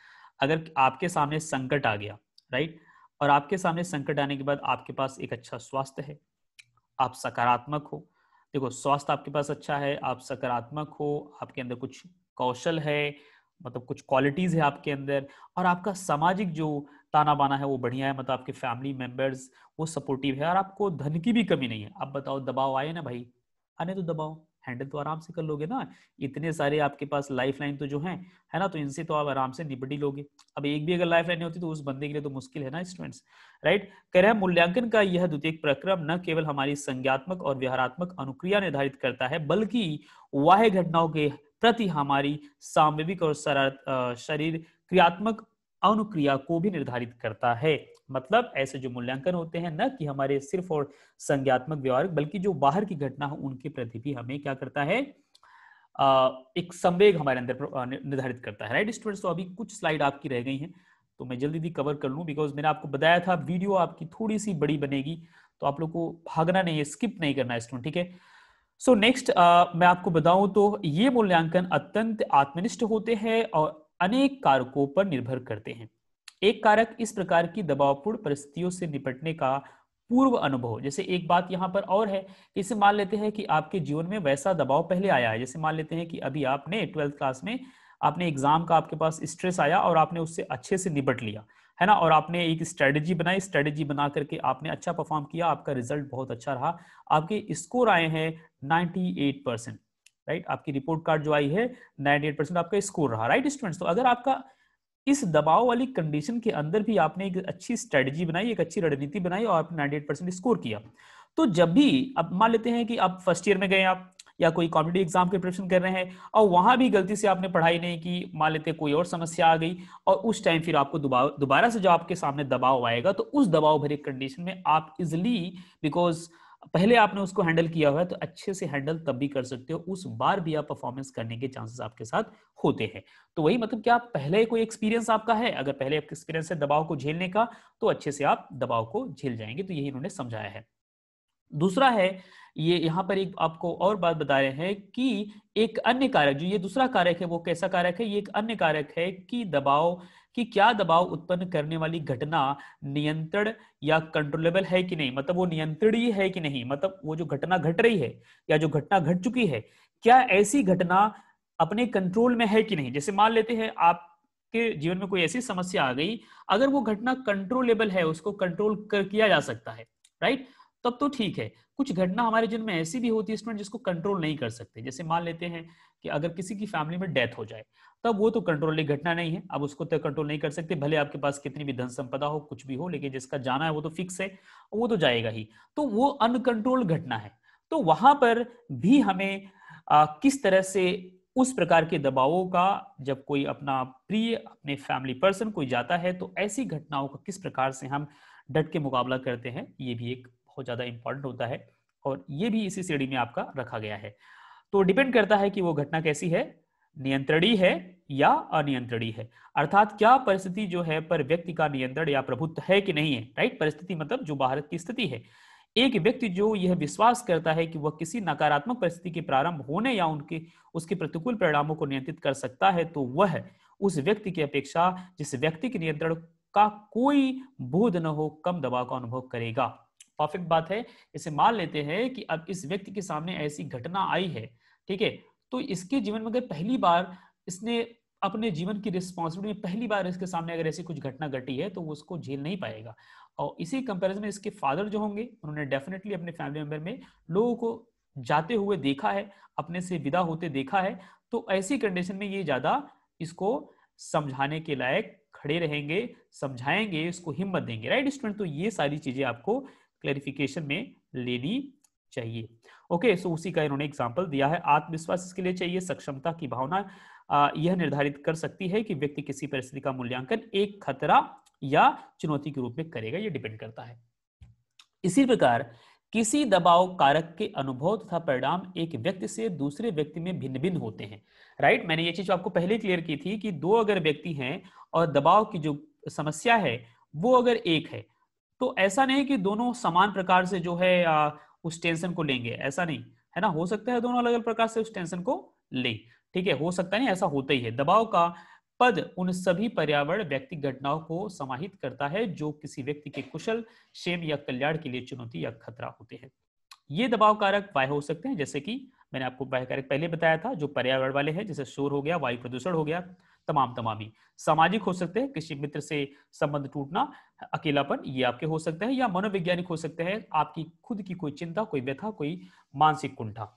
अगर आपके सामने संकट आ गया राइट और आपके सामने संकट आने के बाद आपके पास एक अच्छा स्वास्थ्य है आप सकारात्मक हो देखो स्वास्थ्य आपके पास अच्छा है आप सकारात्मक हो आपके अंदर कुछ कौशल है मतलब कुछ क्वालिटीज है आपके अंदर और आपका सामाजिक जो ताना बाना है वो बढ़िया है मतलब आपके फैमिली मेंबर्स वो सपोर्टिव है और आपको धन की भी कमी नहीं है आप बताओ दबाव आए ना भाई आने तो दबाओ हैंडल तो आराम से कर लोगे ना इतने सारे आपके पास लाइफ लाइन तो जो है है ना तो इनसे तो आप आराम से निपट ही लोगे अब एक भी अगर लाइफ लाइन होती तो उस बंदे के लिए तो मुश्किल है ना स्टूडेंट्स राइट कह रहे हैं मूल्यांकन का यह द्वितीय प्रक्रम न केवल हमारी संज्ञात्मक और व्यवहारात्मक अनुक्रिया निर्धारित करता है बल्कि वाह घटनाओं के प्रति हमारी सामविक और शरीर क्रियात्मक अनुक्रिया को भी निर्धारित करता है मतलब ऐसे जो मूल्यांकन होते हैं न कि हमारे सिर्फ और संज्ञात्मक व्यवहार बल्कि जो बाहर की घटना हो उनके प्रति भी हमें क्या करता है एक संवेग हमारे अंदर निर्धारित करता है राइट स्टूडेंट्स तो अभी कुछ स्लाइड आपकी रह गई हैं तो मैं जल्दी जल्दी कवर कर लूँ बिकॉज मैंने आपको बताया था वीडियो आपकी थोड़ी सी बड़ी बनेगी तो आप लोग को भागना नहीं है स्किप नहीं करना है ठीक है सो नेक्स्ट मैं आपको बताऊं तो ये मूल्यांकन अत्यंत आत्मनिष्ठ होते हैं और अनेक कारकों पर निर्भर करते हैं एक कारक इस प्रकार की दबावपूर्ण परिस्थितियों से निपटने का पूर्व अनुभव जैसे एक बात यहाँ पर और है इसे मान लेते हैं कि आपके जीवन में वैसा दबाव पहले आया है जैसे मान लेते हैं कि अभी आपने ट्वेल्थ क्लास में आपने एग्जाम का आपके पास स्ट्रेस आया और आपने उससे अच्छे से निपट लिया है ना और आपने एक स्ट्रेटजी बनाई स्ट्रेटजी बना करके आपने अच्छा परफॉर्म किया आपका रिजल्ट बहुत अच्छा रहा आपके स्कोर आए हैं 98 परसेंट राइट आपकी रिपोर्ट कार्ड जो आई है 98 परसेंट आपका स्कोर रहा राइट स्टूडेंट्स तो अगर आपका इस दबाव वाली कंडीशन के अंदर भी आपने एक अच्छी स्ट्रेटजी बनाई एक अच्छी रणनीति बनाई और आपने नाइनटी परसेंट स्कोर किया तो जब भी अब मान लेते हैं कि आप फर्स्ट ईयर में गए आप या कोई कॉम्पिटेटिव एग्जाम की प्रिपरेशन कर रहे हैं और वहां भी गलती से आपने पढ़ाई नहीं की मान लेते कोई और समस्या आ गई और उस टाइम फिर आपको दोबारा से जो आपके सामने दबाव आएगा तो उस दबाव भरे कंडीशन में आप इजली बिकॉज पहले हम्म। आपने उसको हैंडल किया हुआ है तो अच्छे से हैंडल तब भी कर सकते हो उस बार भी आप परफॉर्मेंस करने के चांसेस आपके साथ होते हैं तो वही मतलब क्या पहले कोई एक्सपीरियंस आपका है अगर पहले आपका एक्सपीरियंस है दबाव को झेलने का तो अच्छे से आप दबाव को झेल जाएंगे तो यही इन्होंने समझाया है दूसरा है ये यहाँ पर एक आपको और बात बता रहे हैं कि एक अन्य कारक जो ये दूसरा कारक है वो कैसा कारक है ये एक अन्य कारक है कि दबाव कि क्या दबाव उत्पन्न करने वाली घटना नियंत्रण या कंट्रोलेबल है कि नहीं मतलब वो ही है कि नहीं मतलब वो जो घटना घट रही है या जो घटना घट चुकी है क्या ऐसी घटना अपने कंट्रोल में है कि नहीं जैसे मान लेते हैं आप के जीवन में कोई ऐसी समस्या आ गई अगर वो घटना कंट्रोलेबल है उसको कंट्रोल कर किया जा सकता है राइट तब तो ठीक है कुछ घटना हमारे जीवन में ऐसी भी होती है स्टूडेंट जिसको कंट्रोल नहीं कर सकते जैसे मान लेते हैं कि अगर किसी की फैमिली में डेथ हो जाए तब वो तो कंट्रोल की घटना नहीं है अब उसको तो कंट्रोल नहीं कर सकते भले आपके पास कितनी भी धन संपदा हो कुछ भी हो लेकिन जिसका जाना है वो तो फिक्स है वो तो जाएगा ही तो वो अनकंट्रोल घटना है तो वहां पर भी हमें आ, किस तरह से उस प्रकार के दबावों का जब कोई अपना प्रिय अपने फैमिली पर्सन कोई जाता है तो ऐसी घटनाओं का किस प्रकार से हम डट के मुकाबला करते हैं ये भी एक बहुत ज़्यादा इंपॉर्टेंट होता है और ये भी इसी श्रेणी में आपका रखा गया है तो डिपेंड करता है कि वो घटना कैसी है नियंत्रणी है या अनियंत्रणी है अर्थात क्या परिस्थिति जो है पर व्यक्ति का नियंत्रण या प्रभुत्व है कि नहीं है राइट परिस्थिति मतलब जो भारत की स्थिति है एक व्यक्ति जो यह विश्वास करता है कि वह किसी नकारात्मक परिस्थिति के प्रारंभ होने या उनके उसके प्रतिकूल परिणामों को नियंत्रित कर सकता है तो वह उस व्यक्ति की अपेक्षा जिस व्यक्ति के नियंत्रण का कोई बोध न हो कम दबाव का अनुभव करेगा परफेक्ट बात है इसे मान लेते हैं कि अब इस व्यक्ति के सामने ऐसी घटना आई है ठीक है तो इसके जीवन में अगर पहली बार इसने अपने जीवन की रिस्पॉन्सिबिलिटी में पहली बार इसके सामने अगर ऐसी कुछ घटना घटी है तो वो उसको झेल नहीं पाएगा और इसी कंपेरिजन में इसके फादर जो होंगे उन्होंने डेफिनेटली अपने फैमिली मेंबर में लोगों को जाते हुए देखा है अपने से विदा होते देखा है तो ऐसी कंडीशन में ये ज़्यादा इसको समझाने के लायक खड़े रहेंगे समझाएंगे इसको हिम्मत देंगे राइट स्टूडेंट तो ये सारी चीज़ें आपको क्लैरिफिकेशन में लेनी चाहिए ओके सो उसी का इन्होंने एग्जाम्पल दिया है आत्मविश्वास इसके लिए चाहिए सक्षमता की भावना यह निर्धारित कर सकती है कि व्यक्ति किसी परिस्थिति का मूल्यांकन एक खतरा या चुनौती के रूप में करेगा यह डिपेंड करता है इसी प्रकार किसी दबाव कारक के अनुभव तथा परिणाम एक व्यक्ति से दूसरे व्यक्ति में भिन्न भिन्न होते हैं राइट right? मैंने ये चीज आपको पहले क्लियर की थी कि दो अगर व्यक्ति हैं और दबाव की जो समस्या है वो अगर एक है तो ऐसा नहीं कि दोनों समान प्रकार से जो है आ, उस टेंशन को लेंगे ऐसा नहीं है ना हो सकता है दोनों अलग अलग प्रकार से उस टेंशन को ले ठीक है हो सकता नहीं ऐसा होता ही है दबाव का पद उन सभी पर्यावरण व्यक्ति घटनाओं को समाहित करता है जो किसी व्यक्ति के कुशल क्षेम या कल्याण के लिए चुनौती या खतरा होते हैं ये दबाव कारक वाय हो सकते हैं जैसे कि मैंने आपको वाय कारक पहले बताया था जो पर्यावरण वाले हैं जैसे शोर हो गया वायु प्रदूषण हो गया तमाम तमामी सामाजिक हो सकते हैं किसी मित्र से संबंध टूटना अकेलापन ये आपके हो सकता है या मनोवैज्ञानिक हो सकते हैं आपकी खुद की कोई चिंता कोई व्यथा कोई मानसिक कुंठा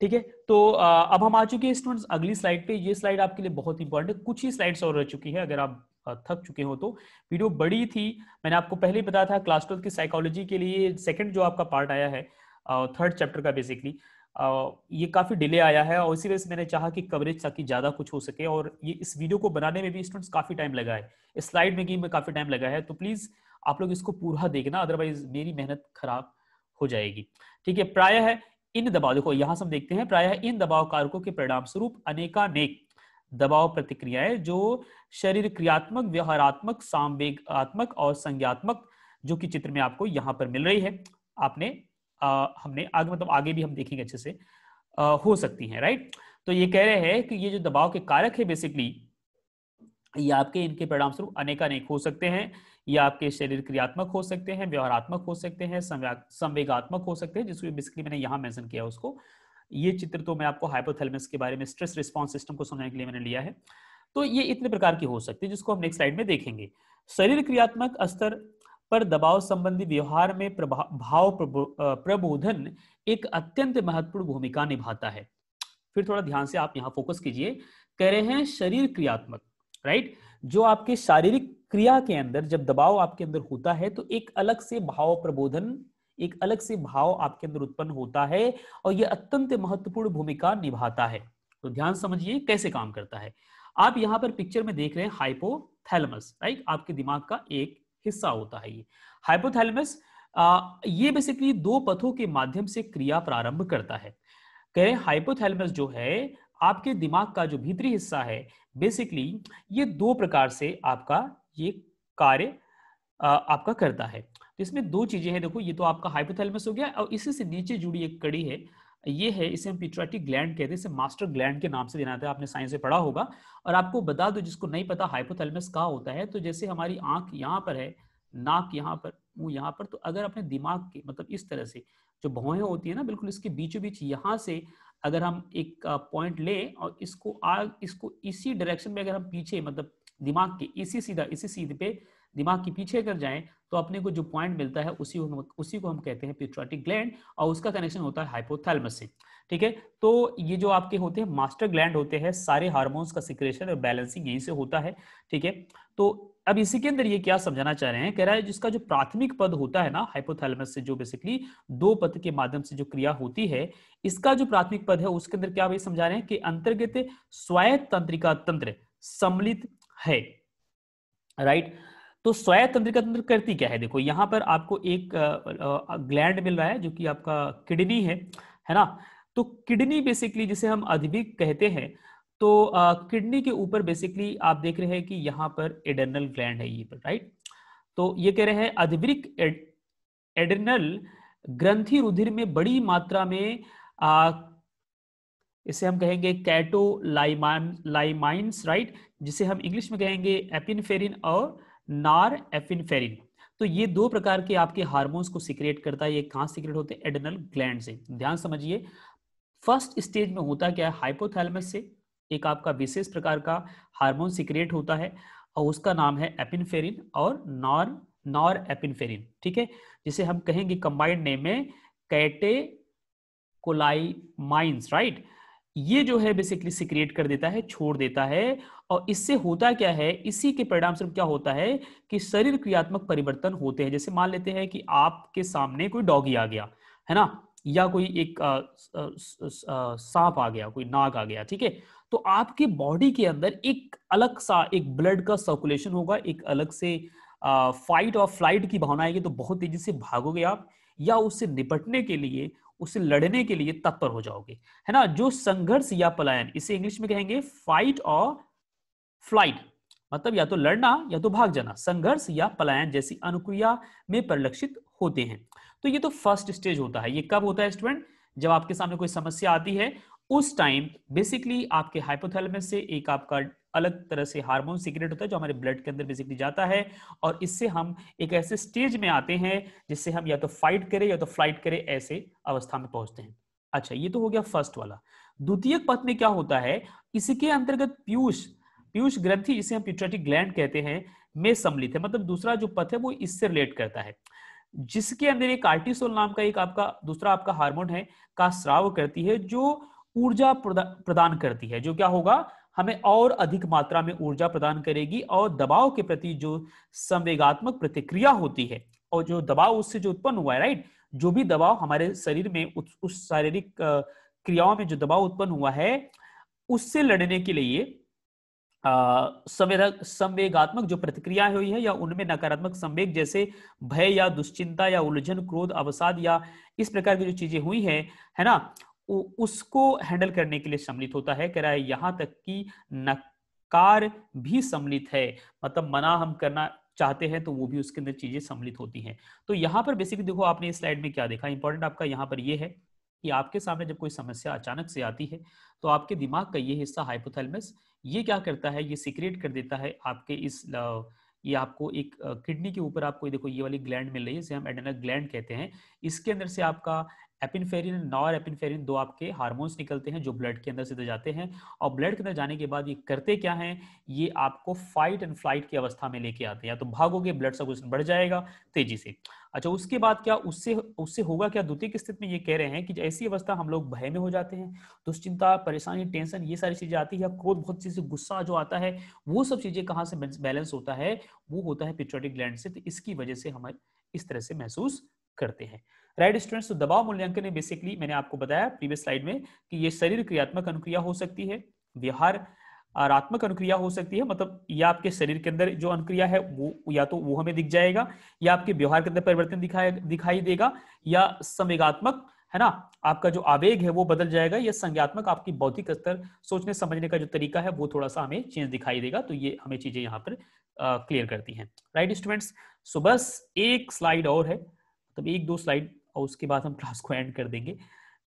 ठीक है तो अब हम आ चुके हैं स्टूडेंट्स अगली स्लाइड पे ये स्लाइड आपके लिए बहुत इंपॉर्टेंट है कुछ ही स्लाइड्स और रह चुकी है अगर आप थक चुके हो तो वीडियो बड़ी थी मैंने आपको पहले बताया था क्लास ट्वेल्थ की साइकोलॉजी के लिए सेकंड जो आपका पार्ट आया है थर्ड चैप्टर का बेसिकली ये काफ़ी डिले आया है और इसी वजह से मैंने चाहा कि कवरेज ताकि ज़्यादा कुछ हो सके और ये इस वीडियो को बनाने में भी स्टूडेंट्स काफ़ी टाइम लगा है स्लाइड मेकिंग में काफ़ी टाइम लगा है तो प्लीज़ आप लोग इसको पूरा देखना अदरवाइज मेरी मेहनत खराब हो जाएगी ठीक है प्राय है इन दबाव देखो यहां से हम देखते हैं प्राय इन दबाव कारकों के परिणाम स्वरूप अनेकानेक दबाव प्रतिक्रियाएं जो शरीर क्रियात्मक व्यवहारात्मक सामवेगात्मक और संज्ञात्मक जो कि चित्र में आपको यहाँ पर मिल रही है आपने हमने आगे मतलब आगे भी हम देखेंगे अच्छे से आ, हो सकती हैं राइट तो ये कह रहे हैं कि ये जो दबाव के कारक है बेसिकली ये आपके इनके परिणाम स्वरूप अनेकानेक हो सकते हैं ये आपके शरीर क्रियात्मक हो सकते हैं व्यवहारात्मक हो सकते हैं संवेगात्मक हो सकते हैं जिसको बेसिकली मैंने यहाँ मेंशन किया उसको ये चित्र तो मैं आपको हाइपोथेलमस के बारे में स्ट्रेस रिस्पॉन्स सिस्टम को समझने के लिए मैंने लिया है तो ये इतने प्रकार की हो सकती है जिसको हम नेक्स्ट स्लाइड में देखेंगे शरीर क्रियात्मक स्तर पर दबाव संबंधी व्यवहार में भाव प्रबोधन एक अत्यंत महत्वपूर्ण भूमिका निभाता है फिर थोड़ा ध्यान से आप यहाँ फोकस कीजिए कह रहे हैं शरीर क्रियात्मक राइट जो आपके शारीरिक क्रिया के अंदर जब दबाव आपके अंदर होता है तो एक अलग से भाव प्रबोधन एक अलग से भाव आपके अंदर उत्पन्न होता है और यह अत्यंत महत्वपूर्ण भूमिका निभाता है तो ध्यान समझिए कैसे काम करता है आप यहाँ पर पिक्चर में देख रहे हैं हाइपोथैलमस राइट आपके दिमाग का एक हिस्सा होता है ये हाइपोथैलेमस ये बेसिकली दो पथों के माध्यम से क्रिया प्रारंभ करता है कह रहे हाइपोथैलेमस जो है आपके दिमाग का जो भीतरी हिस्सा है बेसिकली ये दो प्रकार से आपका ये कार्य आपका करता है तो इसमें दो चीजें हैं देखो ये तो आपका हाइपोथैलेमस हो गया और इसी से नीचे जुड़ी एक कड़ी है ये है इसे हम पिट्राइटिक ग्लैंड कहते हैं इसे मास्टर ग्लैंड के नाम से देना था आपने साइंस में पढ़ा होगा और आपको बता दो जिसको नहीं पता हाइपोथैलेमस कहा होता है तो जैसे हमारी आंख यहाँ पर है नाक यहाँ पर मुंह यहाँ पर तो अगर अपने दिमाग के मतलब इस तरह से जो भौहें होती है ना बिल्कुल इसके बीचों बीच यहाँ से अगर हम एक पॉइंट ले और इसको आग इसको इसी डायरेक्शन में अगर हम पीछे मतलब दिमाग के इसी सीधा इसी सीधे पे दिमाग के पीछे अगर जाएं तो अपने को जो पॉइंट मिलता है उसी हम उसी को हम कहते हैं पिट्रोटिक ग्लैंड और उसका कनेक्शन होता है हाइपोथैलमस से ठीक है तो ये जो आपके होते हैं मास्टर ग्लैंड होते हैं सारे हार्मोन्स का सिक्रेशन और बैलेंसिंग यहीं से होता है ठीक है तो अब इसी के अंदर ये क्या समझाना चाह रहे हैं कह रहा है जिसका जो प्राथमिक पद होता है ना हाइपोथैलमस से जो बेसिकली दो पद के माध्यम से जो क्रिया होती है इसका जो प्राथमिक पद है उसके अंदर क्या समझा रहे हैं कि अंतर्गत स्वायत्त तंत्रिका तंत्र सम्मिलित है राइट right? तो स्वायतंत्रिका तंत्र करती क्या है देखो यहाँ पर आपको एक ग्लैंड मिल रहा है जो कि आपका किडनी है है ना तो किडनी बेसिकली जिसे हम अधिभिक कहते हैं तो किडनी के ऊपर बेसिकली आप देख रहे हैं कि यहाँ पर एडर्नल ग्लैंड है ये पर राइट तो ये कह रहे हैं अधिवृक एडर्नल ग्रंथि रुधिर में बड़ी मात्रा में आ, इसे हम कहेंगे कैटो लाइमाइन लाइमाइंस राइट जिसे हम इंग्लिश में कहेंगे एपिनफेरिन और नार एफिनफेरिन तो ये दो प्रकार के आपके हार्मोन्स को सिक्रेट करता है ये कहां सिक्रेट होते हैं एडनल ग्लैंड से ध्यान समझिए फर्स्ट स्टेज में होता क्या है हाइपोथैलमस से एक आपका विशेष प्रकार का हार्मोन सिक्रेट होता है और उसका नाम है एपिनफेरिन और नॉर नॉर एपिनफेरिन ठीक है जिसे हम कहेंगे कंबाइंड नेम में कैटे कोलाइमाइंस राइट right? ये जो है बेसिकली सिक्रिएट कर देता है छोड़ देता है और इससे होता क्या है इसी के परिणाम स्वरूप क्या होता है कि शरीर क्रियात्मक परिवर्तन होते हैं जैसे मान लेते हैं कि आपके सामने कोई डॉगी आ गया है ना या कोई एक सांप आ गया कोई नाग आ गया ठीक है तो आपके बॉडी के अंदर एक अलग सा एक ब्लड का सर्कुलेशन होगा एक अलग से फाइट और फ्लाइट की भावना आएगी तो बहुत तेजी से भागोगे आप या उससे निपटने के लिए उसे लड़ने के लिए तत्पर हो जाओगे है ना जो संघर्ष या पलायन इसे इंग्लिश में कहेंगे फाइट और फ्लाइट मतलब या तो लड़ना या तो भाग जाना संघर्ष या पलायन जैसी अनुक्रिया में परिलक्षित होते हैं तो ये तो फर्स्ट स्टेज होता है ये कब होता है स्टूडेंट जब आपके सामने कोई समस्या आती है उस टाइम बेसिकली आपके हाइपोथैलेमस से एक आपका अलग तरह से हार्मोन सीक्रेट होता है जो हमारे ब्लड के अंदर बेसिकली जाता है और इससे हम एक ऐसे स्टेज में आते हैं जिससे हम या तो फाइट करें या तो फ्लाइट करें ऐसे अवस्था में पहुंचते हैं अच्छा ये तो हो गया फर्स्ट वाला द्वितीय पथ में क्या होता है इसके अंतर्गत पीयूष पीयूष ग्रंथि जिसे हम प्यूट्रेटिक ग्लैंड कहते हैं में सम्मिलित है मतलब दूसरा जो पथ है वो इससे रिलेट करता है जिसके अंदर एक कार्टिसोल नाम का एक आपका दूसरा आपका हार्मोन है का स्राव करती है जो ऊर्जा प्रदान करती है जो क्या होगा हमें और अधिक मात्रा में ऊर्जा प्रदान करेगी और दबाव के प्रति जो संवेगात्मक प्रतिक्रिया होती है और जो दबाव उससे जो उत्पन्न हुआ है राइट जो भी दबाव हमारे शरीर में उस, शारीरिक क्रियाओं में जो दबाव उत्पन्न हुआ है उससे लड़ने के लिए संवेगात्मक जो प्रतिक्रिया हुई है या उनमें नकारात्मक संवेग जैसे भय या दुश्चिंता या उलझन क्रोध अवसाद या इस प्रकार की जो चीजें हुई है है ना उसको हैंडल करने के लिए सम्मिलित होता है कह रहा है यहां तक कि नकार भी सम्मिलित है मतलब मना हम करना चाहते हैं तो वो भी उसके अंदर चीजें सम्मिलित होती हैं तो यहाँ पर बेसिकली देखो आपने इस स्लाइड में क्या देखा इंपॉर्टेंट आपका यहाँ पर ये है कि आपके सामने जब कोई समस्या अचानक से आती है तो आपके दिमाग का ये हिस्सा हाइपोथैलेमस ये क्या करता है ये सिक्रेट कर देता है आपके इस ये आपको एक किडनी के ऊपर आपको देखो ये वाली ग्लैंड मिल रही है जिसे हम एडेनल ग्लैंड कहते हैं इसके अंदर से आपका एपिनफेरिन नॉर एपिनफेरिन दो आपके हार्मोन्स निकलते हैं जो ब्लड के अंदर सीधे जाते हैं और ब्लड के अंदर जाने के बाद ये करते क्या हैं ये आपको फाइट एंड फ्लाइट की अवस्था में लेके आते हैं या तो भागोगे ब्लड सर्कुलेशन बढ़ जाएगा तेजी से अच्छा उसके बाद क्या उससे उससे होगा क्या द्वितीय स्थिति में ये कह रहे हैं कि ऐसी अवस्था हम लोग भय में हो जाते हैं दुश्चिंता परेशानी टेंशन ये सारी चीजें आती है या क्रोध बहुत चीज गुस्सा जो आता है वो सब चीजें कहाँ से बैलेंस होता है वो होता है पिट्रोटिक ग्लैंड से तो इसकी वजह से हमें इस तरह से महसूस करते हैं राइट right, स्टूडेंट्स तो दबाव मूल्यांकन में बेसिकली मैंने आपको बताया प्रीवियस स्लाइड में कि ये शरीर क्रियात्मक अनुक्रिया हो सकती है व्यवहार आरात्मक अनुक्रिया हो सकती है मतलब या आपके शरीर के अंदर जो अनुक्रिया है वो या तो वो हमें दिख जाएगा या आपके व्यवहार के अंदर परिवर्तन दिखाई दिखाई देगा या संवेगात्मक है ना आपका जो आवेग है वो बदल जाएगा या संज्ञात्मक आपकी बौद्धिक स्तर सोचने समझने का जो तरीका है वो थोड़ा सा हमें चेंज दिखाई देगा तो ये हमें चीजें यहाँ पर क्लियर करती हैं राइट स्टूडेंट्स सो बस एक स्लाइड और है तब एक दो स्लाइड और उसके बाद हम क्लास को एंड कर देंगे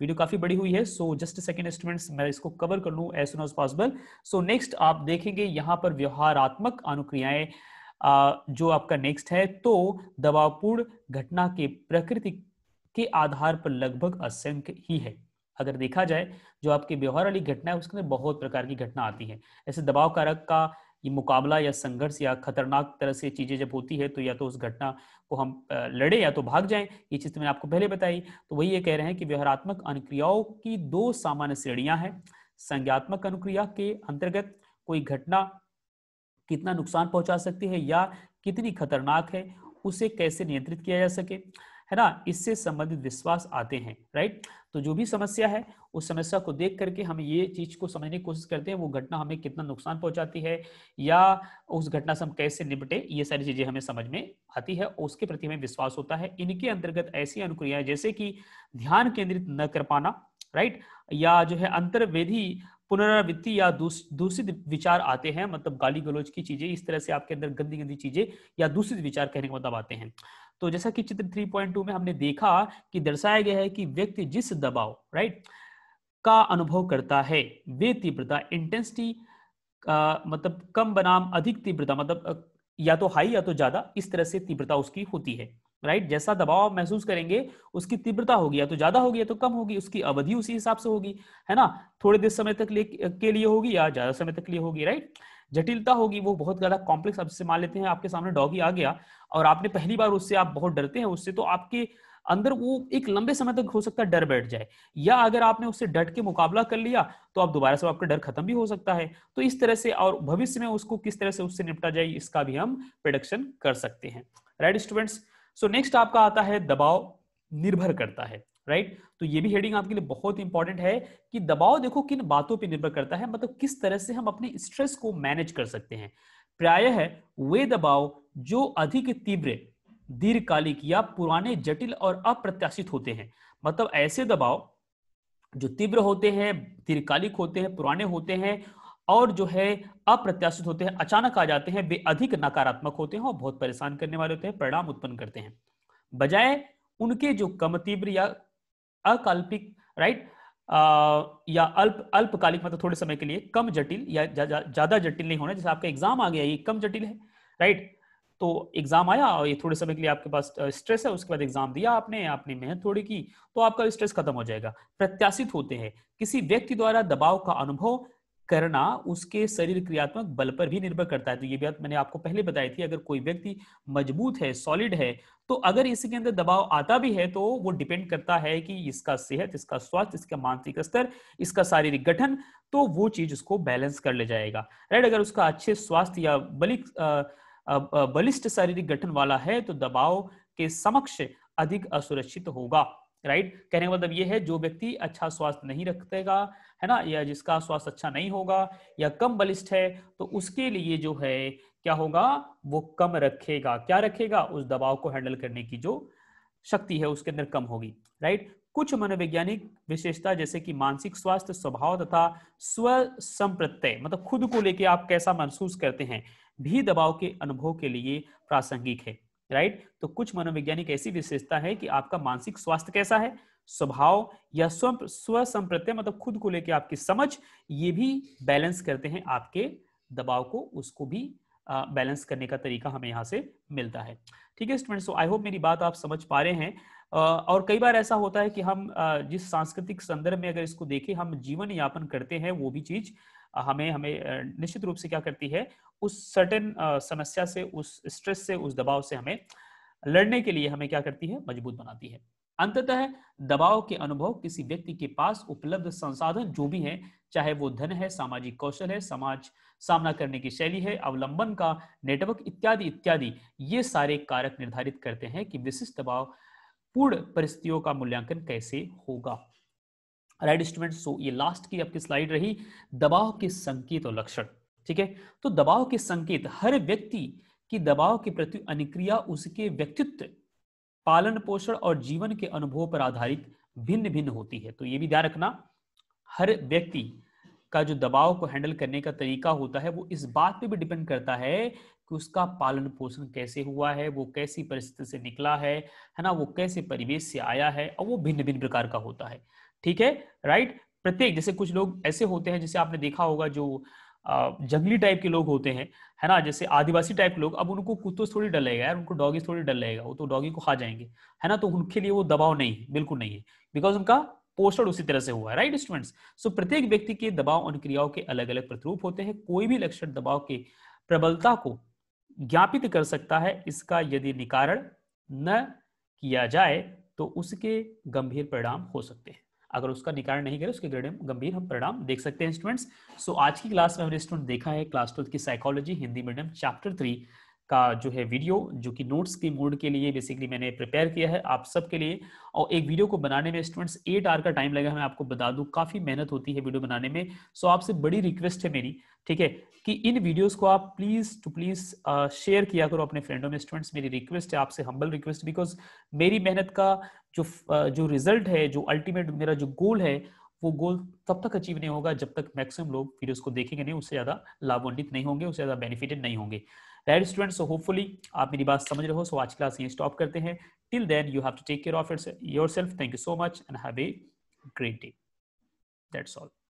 वीडियो काफी बड़ी हुई है सो जस्ट सेकेंड स्टूडेंट्स मैं इसको कवर कर लू as soon as possible so next आप देखेंगे यहाँ पर व्यवहारात्मक अनुक्रियाएं जो आपका नेक्स्ट है तो दबावपूर्ण घटना के प्रकृति के आधार पर लगभग असंख्य ही है अगर देखा जाए जो आपके व्यवहार वाली घटना है उसके अंदर बहुत प्रकार की घटना आती है ऐसे दबाव कारक का ये मुकाबला या संघर्ष या खतरनाक तरह से चीजें जब होती है तो या तो उस घटना को हम लड़े या तो भाग जाएं ये चीज तो मैंने आपको पहले बताई तो वही ये कह रहे हैं कि व्यवहारात्मक अनुक्रियाओं की दो सामान्य श्रेणियां हैं संज्ञात्मक अनुक्रिया के अंतर्गत कोई घटना कितना नुकसान पहुंचा सकती है या कितनी खतरनाक है उसे कैसे नियंत्रित किया जा सके है ना इससे संबंधित विश्वास आते हैं राइट तो जो भी समस्या है उस समस्या को देख करके हम ये चीज को समझने की कोशिश करते हैं वो घटना हमें कितना नुकसान पहुंचाती है या उस घटना से हम कैसे निपटे ये सारी चीजें हमें समझ में आती है और उसके प्रति हमें विश्वास होता है इनके अंतर्गत ऐसी अनुक्रियाएं जैसे कि ध्यान केंद्रित न कर पाना राइट या जो है अंतर्वेदी पुनरावृत्ति या दूषित विचार आते हैं मतलब गाली गलोज की चीजें इस तरह से आपके अंदर गंदी गंदी चीजें या दूषित विचार कहने का मतलब आते हैं तो जैसा कि चित्र 3.2 में हमने देखा कि दर्शाया गया है कि व्यक्ति जिस दबाव राइट का अनुभव करता है वे तीव्रता इंटेंसिटी मतलब कम बनाम अधिक तीव्रता मतलब या तो हाई या तो ज्यादा इस तरह से तीव्रता उसकी होती है राइट जैसा दबाव आप महसूस करेंगे उसकी तीव्रता होगी या तो ज्यादा होगी या तो कम होगी उसकी अवधि उसी हिसाब से होगी है ना थोड़े देर समय तक के लिए होगी या ज्यादा समय तक लिए होगी राइट जटिलता होगी वो बहुत ज्यादा कॉम्प्लेक्स अब से मान लेते हैं आपके सामने डॉगी आ गया और आपने पहली बार उससे आप बहुत डरते हैं उससे तो आपके अंदर वो एक लंबे समय तक हो सकता है डर बैठ जाए या अगर आपने उससे डट के मुकाबला कर लिया तो आप दोबारा से आपका डर खत्म भी हो सकता है तो इस तरह से और भविष्य में उसको किस तरह से उससे निपटा जाए इसका भी हम प्रोडक्शन कर सकते हैं right students so so, next आपका आता है दबाव निर्भर करता है राइट right? तो ये भी हेडिंग आपके लिए बहुत इंपॉर्टेंट है कि दबाव देखो किन बातों पर निर्भर करता है मतलब किस तरह से हम अपने स्ट्रेस को मैनेज कर सकते हैं प्राय है वे दबाव जो अधिक तीव्र दीर्घकालिक या पुराने जटिल और अप्रत्याशित होते हैं मतलब ऐसे दबाव जो तीव्र होते हैं दीर्घकालिक होते हैं पुराने होते हैं और जो है अप्रत्याशित होते हैं अचानक आ जाते हैं वे अधिक नकारात्मक होते हैं और बहुत परेशान करने वाले होते हैं परिणाम उत्पन्न करते हैं बजाय उनके जो कम तीव्र या अकाल्पिक राइट आ, या अल्प अल्पकालिक मतलब थोड़े समय के लिए कम जटिल या ज्यादा जा, जा, जटिल नहीं होना जैसे आपका एग्जाम आ गया ये कम जटिल है राइट तो एग्जाम आया और ये थोड़े समय के लिए आपके पास स्ट्रेस है उसके बाद एग्जाम दिया आपने आपने मेहनत थोड़ी की तो आपका स्ट्रेस खत्म हो जाएगा प्रत्याशित होते हैं किसी व्यक्ति द्वारा दबाव का अनुभव करना उसके शरीर क्रियात्मक बल पर भी निर्भर करता है तो ये बात मैंने आपको पहले बताई थी अगर कोई व्यक्ति मजबूत है सॉलिड है तो अगर इसी के अंदर दबाव आता भी है तो वो डिपेंड करता है कि इसका सेहत इसका स्वास्थ्य इसका मानसिक स्तर इसका शारीरिक गठन तो वो चीज उसको बैलेंस कर ले जाएगा राइट अगर उसका अच्छे स्वास्थ्य या बलिक बलिष्ठ शारीरिक गठन वाला है तो दबाव के समक्ष अधिक असुरक्षित होगा राइट कहने का मतलब ये है जो व्यक्ति अच्छा स्वास्थ्य नहीं रखतेगा है ना या जिसका स्वास्थ्य अच्छा नहीं होगा या कम बलिष्ठ है तो उसके लिए जो है क्या होगा वो कम रखेगा क्या रखेगा उस दबाव को हैंडल करने की जो शक्ति है उसके अंदर कम होगी राइट कुछ मनोवैज्ञानिक विशेषता जैसे कि मानसिक स्वास्थ्य स्वभाव तथा स्व संप्रत्यय मतलब खुद को लेके आप कैसा महसूस करते हैं भी दबाव के अनुभव के लिए प्रासंगिक है राइट तो कुछ मनोवैज्ञानिक ऐसी विशेषता है कि आपका मानसिक स्वास्थ्य कैसा है स्वभाव या स्व स्व संप्रत्यय मतलब खुद को लेकर आपकी समझ ये भी बैलेंस करते हैं आपके दबाव को उसको भी बैलेंस करने का तरीका हमें यहाँ से मिलता है ठीक है स्टूडेंट्स आई होप मेरी बात आप समझ पा रहे हैं और कई बार ऐसा होता है कि हम जिस सांस्कृतिक संदर्भ में अगर इसको देखें हम जीवन यापन करते हैं वो भी चीज हमें हमें निश्चित रूप से क्या करती है उस सर्टेन समस्या से उस स्ट्रेस से उस दबाव से हमें लड़ने के लिए हमें क्या करती है मजबूत बनाती है अंततः दबाव के अनुभव किसी व्यक्ति के पास उपलब्ध संसाधन जो भी है चाहे वो धन है सामाजिक कौशल है समाज सामना करने की शैली है अवलंबन का नेटवर्क इत्यादि इत्यादि ये सारे कारक निर्धारित करते हैं कि विशिष्ट दबाव पूर्ण परिस्थितियों का मूल्यांकन कैसे होगा राइट स्टूडेंट सो ये लास्ट की आपकी स्लाइड रही दबाव के संकेत और लक्षण ठीक है तो दबाव के संकेत हर व्यक्ति की दबाव के प्रति अनिक्रिया उसके व्यक्तित्व पालन पोषण और जीवन के अनुभव पर आधारित भिन्न भिन्न होती है तो ये भी ध्यान रखना हर व्यक्ति का जो दबाव को हैंडल करने का तरीका होता है वो इस बात पे भी डिपेंड करता है कि उसका पालन पोषण कैसे हुआ है वो कैसी परिस्थिति से निकला है है ना वो कैसे परिवेश से आया है और वो भिन्न भिन्न प्रकार का होता है ठीक है राइट प्रत्येक जैसे कुछ लोग ऐसे होते हैं जैसे आपने देखा होगा जो जंगली टाइप के लोग होते हैं है ना जैसे आदिवासी टाइप के लोग अब उनको कुत्तों से थोड़ी डर लगेगा यार उनको डॉगी थोड़ी डर लगेगा वो तो डॉगी को खा जाएंगे है ना तो उनके लिए वो दबाव नहीं है बिल्कुल नहीं है बिकॉज उनका पोस्टर उसी तरह से हुआ है राइट स्टूडेंट्स सो प्रत्येक व्यक्ति के दबाव क्रियाओं के अलग अलग प्रतिरूप होते हैं कोई भी लक्षण दबाव के प्रबलता को ज्ञापित कर सकता है इसका यदि निकारण न किया जाए तो उसके गंभीर परिणाम हो सकते हैं अगर उसका निकारण नहीं करे उसके गंभीर हम परिणाम देख सकते हैं स्टूडेंट्स सो so, आज की क्लास में हमने स्टूडेंट देखा है क्लास ट्वेल्थ की psychology Hindi medium chapter three का जो है वीडियो जो कि नोट्स के मोड के लिए बेसिकली मैंने प्रिपेयर किया है आप सबके लिए और एक वीडियो को बनाने में स्टूडेंट्स एट आर का टाइम लगा मैं आपको बता दूं काफ़ी मेहनत होती है वीडियो बनाने में सो आपसे बड़ी रिक्वेस्ट है मेरी ठीक है कि इन वीडियोस को आप प्लीज़ टू प्लीज़ शेयर किया करो अपने फ्रेंडों में स्टूडेंट्स मेरी रिक्वेस्ट है आपसे हम्बल रिक्वेस्ट बिकॉज मेरी मेहनत का जो जो रिजल्ट है जो अल्टीमेट मेरा जो गोल है वो गोल तब तक अचीव नहीं होगा जब तक मैक्सिमम लोग वीडियोस को देखेंगे नहीं उससे ज़्यादा लाभान्वित नहीं होंगे उससे ज़्यादा बेनिफिटेड नहीं होंगे राइट स्टूडेंट सो होपफुली आप मेरी बात समझ रहे हो सो so, आज क्लास यहीं स्टॉप करते हैं till then you have to take care of yourself thank you so much and have a great day that's all